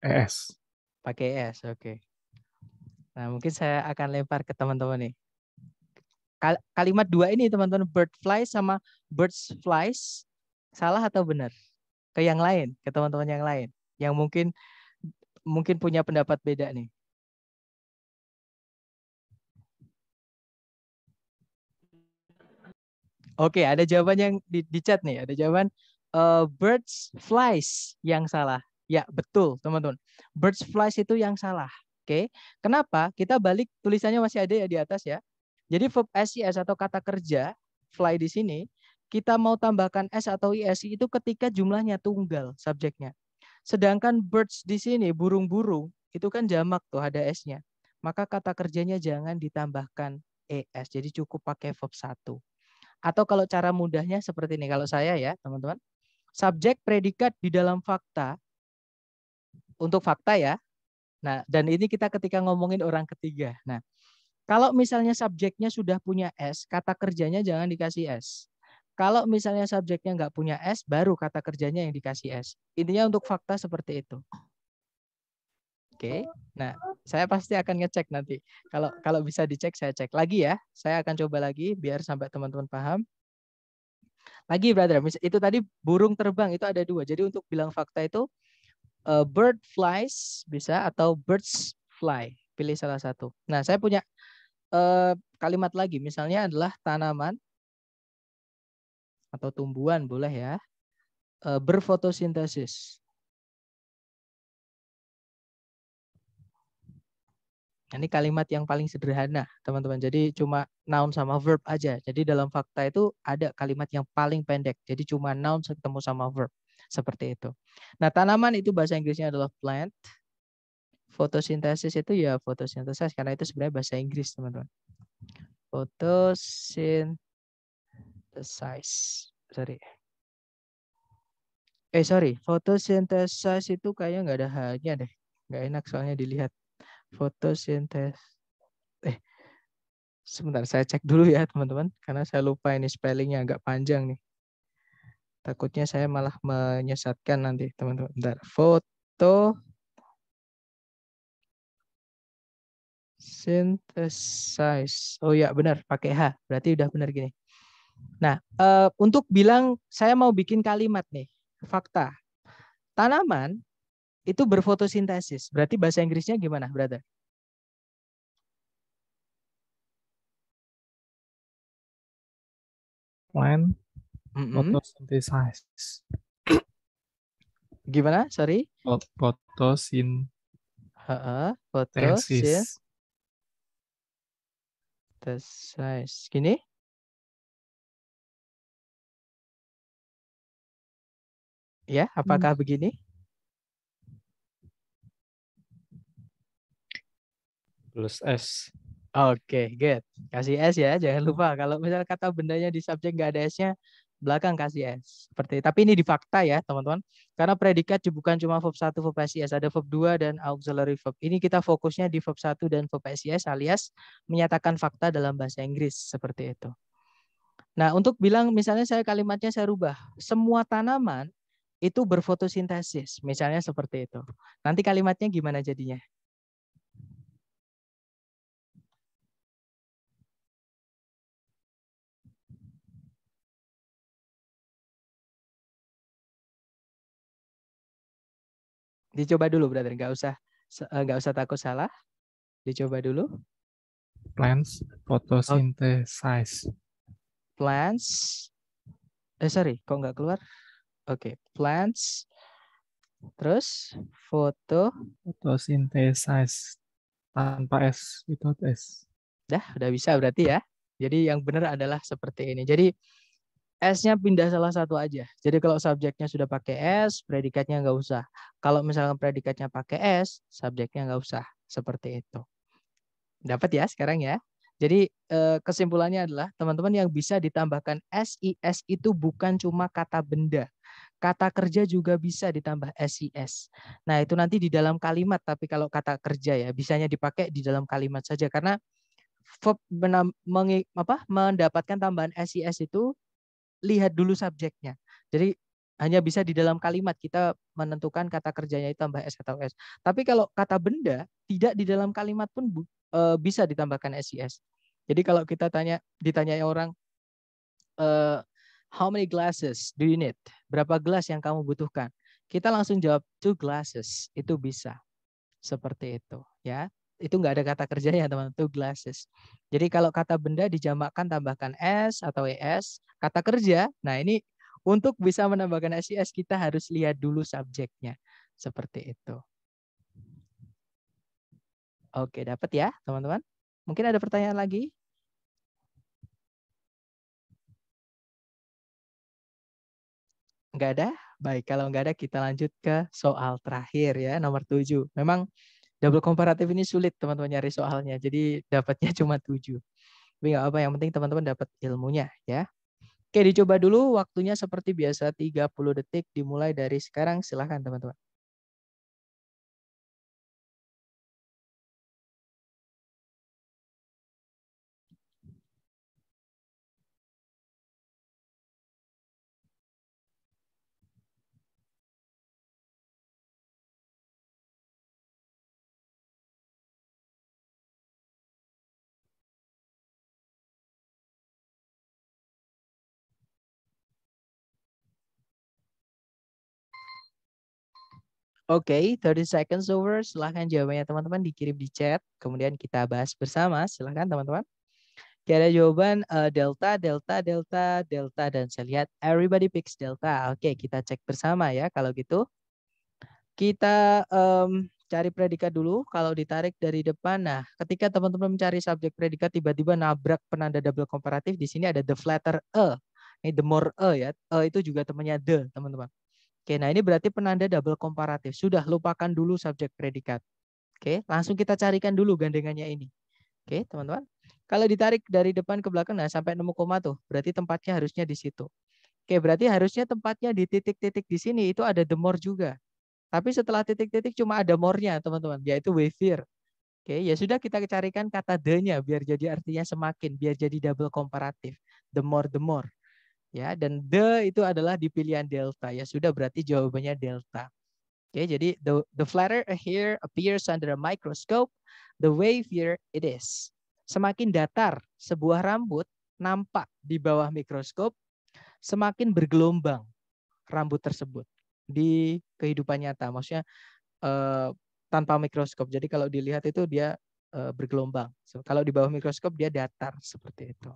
ES. Pakai ES, oke. Okay. Nah, mungkin saya akan lempar ke teman-teman nih. Kal kalimat dua ini teman-teman, bird flies sama birds flies, salah atau benar? Ke yang lain, ke teman-teman yang lain. Yang mungkin mungkin punya pendapat beda nih. Oke, ada jawaban yang di, di chat nih. Ada jawaban uh, birds flies yang salah. Ya, betul, teman-teman. Birds flies itu yang salah. Oke. Kenapa? Kita balik tulisannya masih ada ya di atas ya. Jadi verb s atau kata kerja fly di sini, kita mau tambahkan S atau IS itu ketika jumlahnya tunggal subjeknya. Sedangkan birds di sini burung-burung itu kan jamak tuh ada S-nya. Maka kata kerjanya jangan ditambahkan ES. Jadi cukup pakai verb satu. Atau kalau cara mudahnya seperti ini, kalau saya ya teman-teman. Subjek predikat di dalam fakta, untuk fakta ya. Nah, dan ini kita ketika ngomongin orang ketiga. Nah, kalau misalnya subjeknya sudah punya S, kata kerjanya jangan dikasih S. Kalau misalnya subjeknya nggak punya S, baru kata kerjanya yang dikasih S. Intinya untuk fakta seperti itu. Oke. Okay. Oh. Nah, saya pasti akan ngecek nanti. Kalau kalau bisa dicek saya cek lagi ya. Saya akan coba lagi biar sampai teman-teman paham. Lagi brother, itu tadi burung terbang itu ada dua. Jadi untuk bilang fakta itu uh, bird flies bisa atau birds fly. Pilih salah satu. Nah, saya punya uh, kalimat lagi. Misalnya adalah tanaman atau tumbuhan boleh ya. Eh, berfotosintesis. Nah, ini kalimat yang paling sederhana, teman-teman. Jadi cuma noun sama verb aja. Jadi dalam fakta itu ada kalimat yang paling pendek. Jadi cuma noun ketemu sama verb. Seperti itu. Nah, tanaman itu bahasa Inggrisnya adalah plant. Fotosintesis itu ya fotosintesis karena itu sebenarnya bahasa Inggris, teman-teman. Fotosintesis. Sorry. Eh sorry, fotosintesis itu kayaknya nggak ada halnya deh. Nggak enak soalnya dilihat fotosintesis. Eh, sebentar saya cek dulu ya teman-teman karena saya lupa ini spellingnya agak panjang nih takutnya saya malah menyesatkan nanti teman-teman bentar foto synthesize oh ya benar pakai h berarti udah benar gini nah eh, untuk bilang saya mau bikin kalimat nih fakta tanaman itu berfotosintesis. Berarti bahasa Inggrisnya gimana, brother? Plant mm -hmm. photosynthesis. Gimana? Sorry. Fotosin. Fotosintesis. Gini? Ya, apakah hmm. begini? Plus S. Oke, okay, good. Kasih S ya, jangan hmm. lupa. Kalau misalnya kata bendanya di subjek nggak ada S-nya, belakang kasih S. Seperti tapi ini di fakta ya, teman-teman. Karena predikat bukan cuma verb 1, verb SIS, ada verb 2 dan auxiliary verb. Ini kita fokusnya di verb 1 dan verb SIS alias menyatakan fakta dalam bahasa Inggris seperti itu. Nah, untuk bilang misalnya saya kalimatnya saya rubah, semua tanaman itu berfotosintesis, misalnya seperti itu. Nanti kalimatnya gimana jadinya? Dicoba dulu, brother. Nggak usah eh, nggak usah takut salah. Dicoba dulu. Plants photosynthesize. Plants. Eh sorry, kok nggak keluar? Oke, okay. plants. Terus foto. Photosynthesize tanpa s, without s. Dah, udah bisa berarti ya. Jadi yang benar adalah seperti ini. Jadi S-nya pindah salah satu aja. Jadi kalau subjeknya sudah pakai S, predikatnya nggak usah. Kalau misalnya predikatnya pakai S, subjeknya nggak usah. Seperti itu. Dapat ya sekarang ya. Jadi eh, kesimpulannya adalah teman-teman yang bisa ditambahkan SIS itu bukan cuma kata benda. Kata kerja juga bisa ditambah SIS. Nah itu nanti di dalam kalimat, tapi kalau kata kerja ya bisanya dipakai di dalam kalimat saja. Karena verb apa, mendapatkan tambahan SIS itu lihat dulu subjeknya. Jadi hanya bisa di dalam kalimat kita menentukan kata kerjanya itu tambah S atau S. Tapi kalau kata benda tidak di dalam kalimat pun bu, e, bisa ditambahkan SIS. Jadi kalau kita tanya ditanya orang e, how many glasses do you need? Berapa gelas yang kamu butuhkan? Kita langsung jawab two glasses, itu bisa. Seperti itu, ya itu nggak ada kata kerjanya teman teman itu glasses. Jadi kalau kata benda dijamakkan tambahkan s atau es, kata kerja. Nah ini untuk bisa menambahkan es kita harus lihat dulu subjeknya seperti itu. Oke, dapat ya, teman-teman. Mungkin ada pertanyaan lagi? Enggak ada? Baik, kalau enggak ada kita lanjut ke soal terakhir ya, nomor 7. Memang double komparatif ini sulit teman-teman nyari soalnya. Jadi dapatnya cuma tujuh. Tapi nggak apa, yang penting teman-teman dapat ilmunya ya. Oke, dicoba dulu waktunya seperti biasa 30 detik dimulai dari sekarang. Silahkan teman-teman. Oke, okay, 30 seconds over. Silahkan jawabannya teman-teman dikirim di chat. Kemudian kita bahas bersama. Silahkan teman-teman. Kira jawaban uh, delta, delta, delta, delta. Dan saya lihat everybody picks delta. Oke, okay, kita cek bersama ya. Kalau gitu, kita um, cari predikat dulu. Kalau ditarik dari depan, nah ketika teman-teman mencari subjek predikat, tiba-tiba nabrak penanda double komparatif. Di sini ada the flatter E. Ini the more E ya. E itu juga temannya the, teman-teman. Oke, nah ini berarti penanda double komparatif. Sudah lupakan dulu subjek predikat. Oke, langsung kita carikan dulu gandengannya ini. Oke, teman-teman. Kalau ditarik dari depan ke belakang nah sampai nemu koma tuh, berarti tempatnya harusnya di situ. Oke, berarti harusnya tempatnya di titik-titik di sini itu ada the more juga. Tapi setelah titik-titik cuma ada mornya, teman-teman, yaitu wavir. Oke, ya sudah kita carikan kata the-nya biar jadi artinya semakin, biar jadi double komparatif. The more, the more ya dan the itu adalah di pilihan delta ya sudah berarti jawabannya delta oke jadi the the flatter a hair appears under a microscope the wavier it is semakin datar sebuah rambut nampak di bawah mikroskop semakin bergelombang rambut tersebut di kehidupan nyata maksudnya eh, tanpa mikroskop jadi kalau dilihat itu dia eh, bergelombang kalau di bawah mikroskop dia datar seperti itu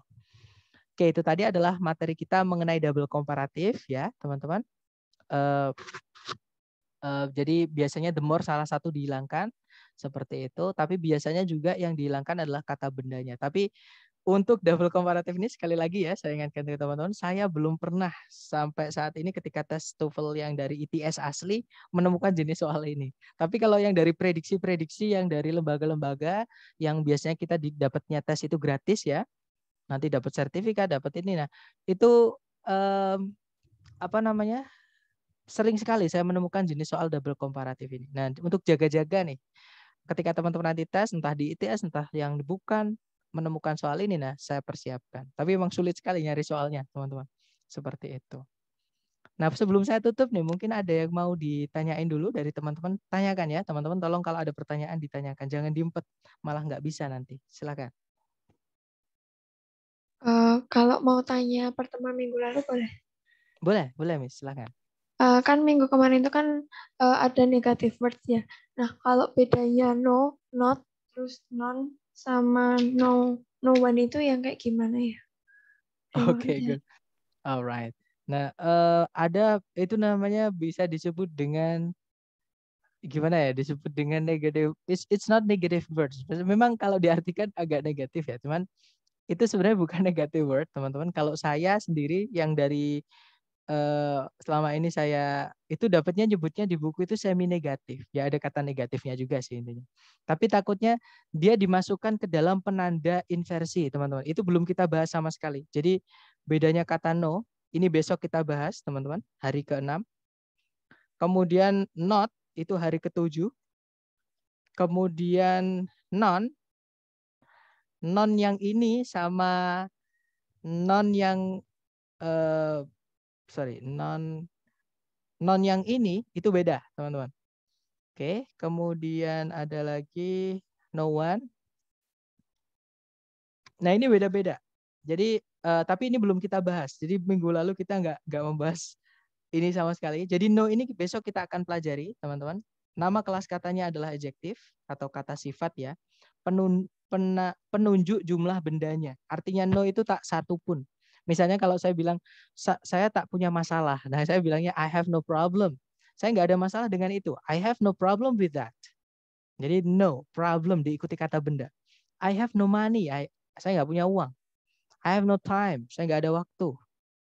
Oke, itu tadi adalah materi kita mengenai double komparatif ya, teman-teman. Uh, uh, jadi biasanya the more salah satu dihilangkan seperti itu, tapi biasanya juga yang dihilangkan adalah kata bendanya. Tapi untuk double komparatif ini sekali lagi ya saya ingatkan ke teman-teman, saya belum pernah sampai saat ini ketika tes TOEFL yang dari ITS asli menemukan jenis soal ini. Tapi kalau yang dari prediksi-prediksi yang dari lembaga-lembaga yang biasanya kita dapatnya tes itu gratis ya, nanti dapat sertifikat, dapat ini. Nah, itu um, apa namanya? Sering sekali saya menemukan jenis soal double komparatif ini. Nah, untuk jaga-jaga nih, ketika teman-teman nanti tes, entah di ITS, entah yang bukan, menemukan soal ini, nah saya persiapkan. Tapi memang sulit sekali nyari soalnya, teman-teman. Seperti itu. Nah, sebelum saya tutup nih, mungkin ada yang mau ditanyain dulu dari teman-teman. Tanyakan ya, teman-teman. Tolong kalau ada pertanyaan ditanyakan. Jangan diempet malah nggak bisa nanti. Silakan. Uh, kalau mau tanya pertemuan minggu lalu boleh? Boleh, boleh Miss, silahkan. Uh, kan minggu kemarin itu kan uh, ada negatif words ya. Nah, kalau bedanya no, not, terus non sama no, no one itu yang kayak gimana ya? Oke, okay, good. Alright. Nah, uh, ada itu namanya bisa disebut dengan gimana ya disebut dengan negative it's, it's not negative words memang kalau diartikan agak negatif ya cuman itu sebenarnya bukan negatif word teman-teman kalau saya sendiri yang dari uh, selama ini saya itu dapatnya nyebutnya di buku itu semi negatif ya ada kata negatifnya juga sih intinya tapi takutnya dia dimasukkan ke dalam penanda inversi teman-teman itu belum kita bahas sama sekali jadi bedanya kata no ini besok kita bahas teman-teman hari ke-6 kemudian not itu hari ke-7 kemudian non non yang ini sama non yang uh, sorry non non yang ini itu beda teman-teman. Oke, kemudian ada lagi no one. Nah ini beda-beda. Jadi uh, tapi ini belum kita bahas. Jadi minggu lalu kita nggak nggak membahas ini sama sekali. Jadi no ini besok kita akan pelajari teman-teman. Nama kelas katanya adalah adjektif atau kata sifat ya. Penun penunjuk jumlah bendanya. Artinya no itu tak satu pun. Misalnya kalau saya bilang saya tak punya masalah, nah saya bilangnya I have no problem. Saya nggak ada masalah dengan itu. I have no problem with that. Jadi no problem diikuti kata benda. I have no money. I, saya nggak punya uang. I have no time. Saya nggak ada waktu.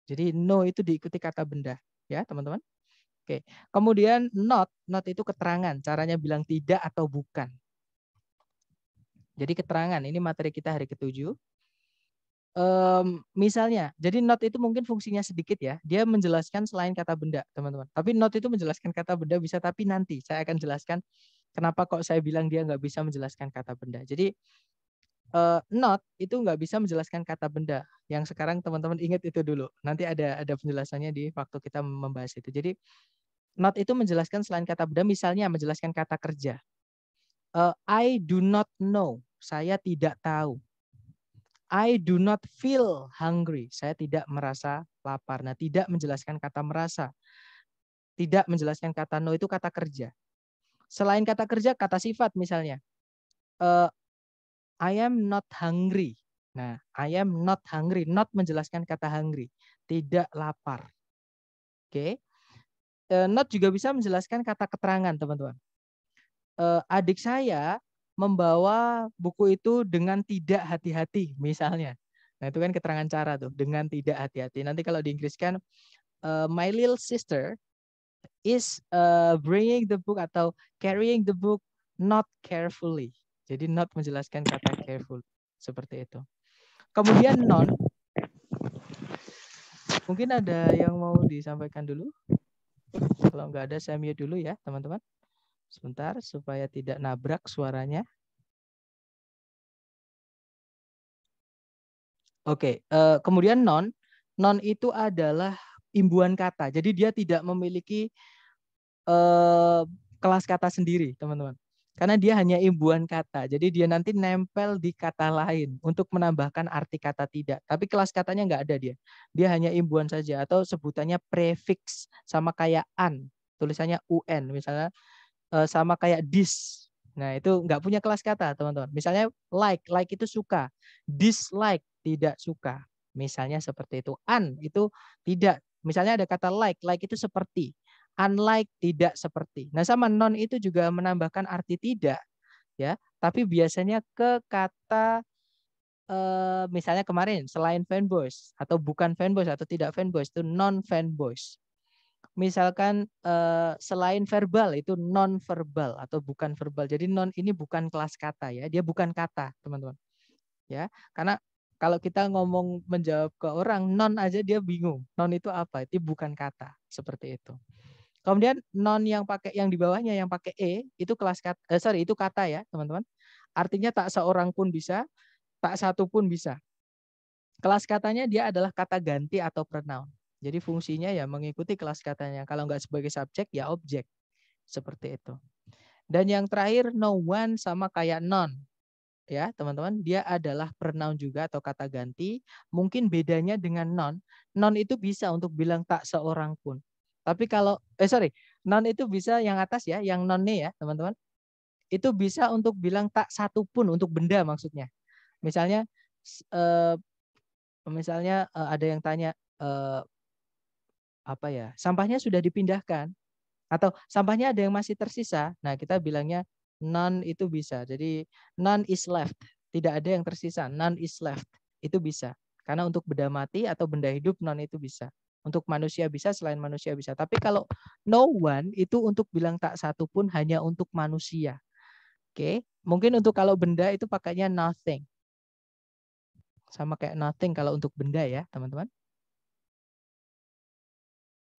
Jadi no itu diikuti kata benda, ya teman-teman. Oke. Kemudian not, not itu keterangan. Caranya bilang tidak atau bukan. Jadi keterangan, ini materi kita hari ketujuh. Um, misalnya, jadi not itu mungkin fungsinya sedikit ya. Dia menjelaskan selain kata benda, teman-teman. Tapi not itu menjelaskan kata benda bisa, tapi nanti saya akan jelaskan kenapa kok saya bilang dia nggak bisa menjelaskan kata benda. Jadi uh, not itu nggak bisa menjelaskan kata benda. Yang sekarang teman-teman ingat itu dulu. Nanti ada ada penjelasannya di waktu kita membahas itu. Jadi not itu menjelaskan selain kata benda, misalnya menjelaskan kata kerja. Uh, I do not know saya tidak tahu. I do not feel hungry. Saya tidak merasa lapar. Nah, tidak menjelaskan kata merasa. Tidak menjelaskan kata no itu kata kerja. Selain kata kerja, kata sifat misalnya. Uh, I am not hungry. Nah, I am not hungry. Not menjelaskan kata hungry. Tidak lapar. Oke. Okay. Uh, eh, not juga bisa menjelaskan kata keterangan, teman-teman. Uh, adik saya membawa buku itu dengan tidak hati-hati misalnya. Nah, itu kan keterangan cara tuh, dengan tidak hati-hati. Nanti kalau diinggriskan uh, eh, my little sister is uh, bringing the book atau carrying the book not carefully. Jadi not menjelaskan kata careful seperti itu. Kemudian non Mungkin ada yang mau disampaikan dulu? Kalau nggak ada, saya mute dulu ya, teman-teman. Sebentar, supaya tidak nabrak suaranya. Oke, okay. Eh, kemudian non. Non itu adalah imbuan kata. Jadi dia tidak memiliki eh, kelas kata sendiri, teman-teman. Karena dia hanya imbuan kata. Jadi dia nanti nempel di kata lain untuk menambahkan arti kata tidak. Tapi kelas katanya nggak ada dia. Dia hanya imbuan saja atau sebutannya prefix sama kayak an. Tulisannya un misalnya Eh, sama kayak dis. Nah, itu nggak punya kelas kata, teman-teman. Misalnya like, like itu suka. Dislike, tidak suka. Misalnya seperti itu. Un, itu tidak. Misalnya ada kata like, like itu seperti. Unlike, tidak seperti. Nah, sama non itu juga menambahkan arti tidak. ya Tapi biasanya ke kata Uh, misalnya kemarin selain fanboys atau bukan fanboys atau tidak fanboys itu non fanboys misalkan eh, selain verbal itu non verbal atau bukan verbal. Jadi non ini bukan kelas kata ya, dia bukan kata, teman-teman. Ya, karena kalau kita ngomong menjawab ke orang non aja dia bingung. Non itu apa? Itu bukan kata, seperti itu. Kemudian non yang pakai yang di bawahnya yang pakai e itu kelas kata eh, sorry itu kata ya, teman-teman. Artinya tak seorang pun bisa, tak satu pun bisa. Kelas katanya dia adalah kata ganti atau pronoun. Jadi fungsinya ya mengikuti kelas katanya. Kalau nggak sebagai subjek ya objek. Seperti itu. Dan yang terakhir no one sama kayak non. Ya, teman-teman, dia adalah pronoun juga atau kata ganti. Mungkin bedanya dengan non, non itu bisa untuk bilang tak seorang pun. Tapi kalau eh sorry, non itu bisa yang atas ya, yang non nih ya, teman-teman. Itu bisa untuk bilang tak satu pun untuk benda maksudnya. Misalnya eh, misalnya eh, ada yang tanya eh, apa ya sampahnya sudah dipindahkan atau sampahnya ada yang masih tersisa nah kita bilangnya none itu bisa jadi none is left tidak ada yang tersisa none is left itu bisa karena untuk benda mati atau benda hidup none itu bisa untuk manusia bisa selain manusia bisa tapi kalau no one itu untuk bilang tak satu pun hanya untuk manusia oke mungkin untuk kalau benda itu pakainya nothing sama kayak nothing kalau untuk benda ya teman-teman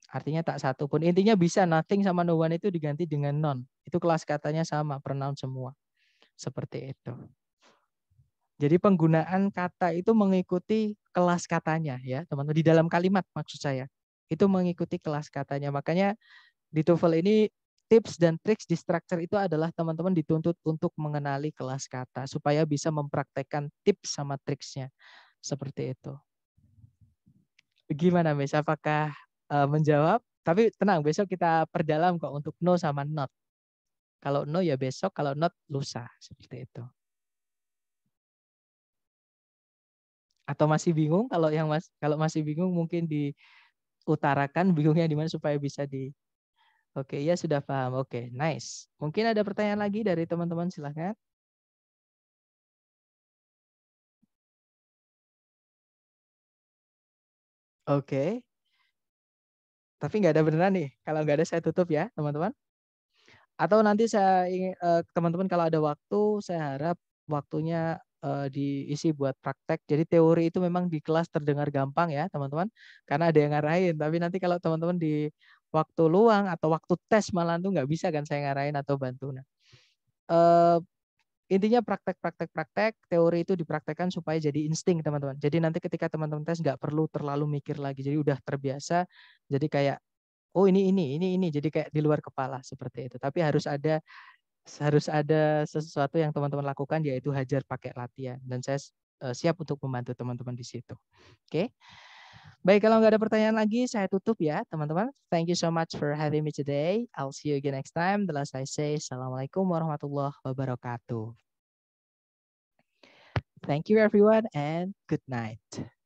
Artinya tak satu pun. Intinya bisa nothing sama no one itu diganti dengan non. Itu kelas katanya sama, pronoun semua. Seperti itu. Jadi penggunaan kata itu mengikuti kelas katanya ya, teman-teman. Di dalam kalimat maksud saya. Itu mengikuti kelas katanya. Makanya di TOEFL ini tips dan triks di structure itu adalah teman-teman dituntut untuk mengenali kelas kata supaya bisa mempraktekkan tips sama triksnya. Seperti itu. Gimana Miss, apakah uh, menjawab. Tapi tenang, besok kita perdalam kok untuk no sama not. Kalau no ya besok, kalau not lusa seperti itu. Atau masih bingung? Kalau yang mas, kalau masih bingung mungkin diutarakan bingungnya di mana supaya bisa di. Oke, ya sudah paham. Oke, nice. Mungkin ada pertanyaan lagi dari teman-teman, silahkan. Oke, tapi nggak ada beneran nih. Kalau nggak ada saya tutup ya, teman-teman. Atau nanti saya ingin eh, teman-teman kalau ada waktu, saya harap waktunya uh, diisi buat praktek. Jadi teori itu memang di kelas terdengar gampang ya teman-teman, karena ada yang ngarahin. Tapi nanti kalau teman-teman di waktu luang atau waktu tes malah tuh nggak bisa kan saya ngarahin atau bantu. Nah, eh, intinya praktek-praktek-praktek teori itu dipraktekkan supaya jadi insting teman-teman jadi nanti ketika teman-teman tes nggak perlu terlalu mikir lagi jadi udah terbiasa jadi kayak oh ini ini ini ini jadi kayak di luar kepala seperti itu tapi harus hmm. ada harus ada sesuatu yang teman-teman lakukan yaitu hajar pakai latihan dan saya eh, siap untuk membantu teman-teman di situ oke okay? Baik, kalau nggak ada pertanyaan lagi, saya tutup ya, teman-teman. Thank you so much for having me today. I'll see you again next time. The last I say, Assalamualaikum warahmatullahi wabarakatuh. Thank you everyone and good night.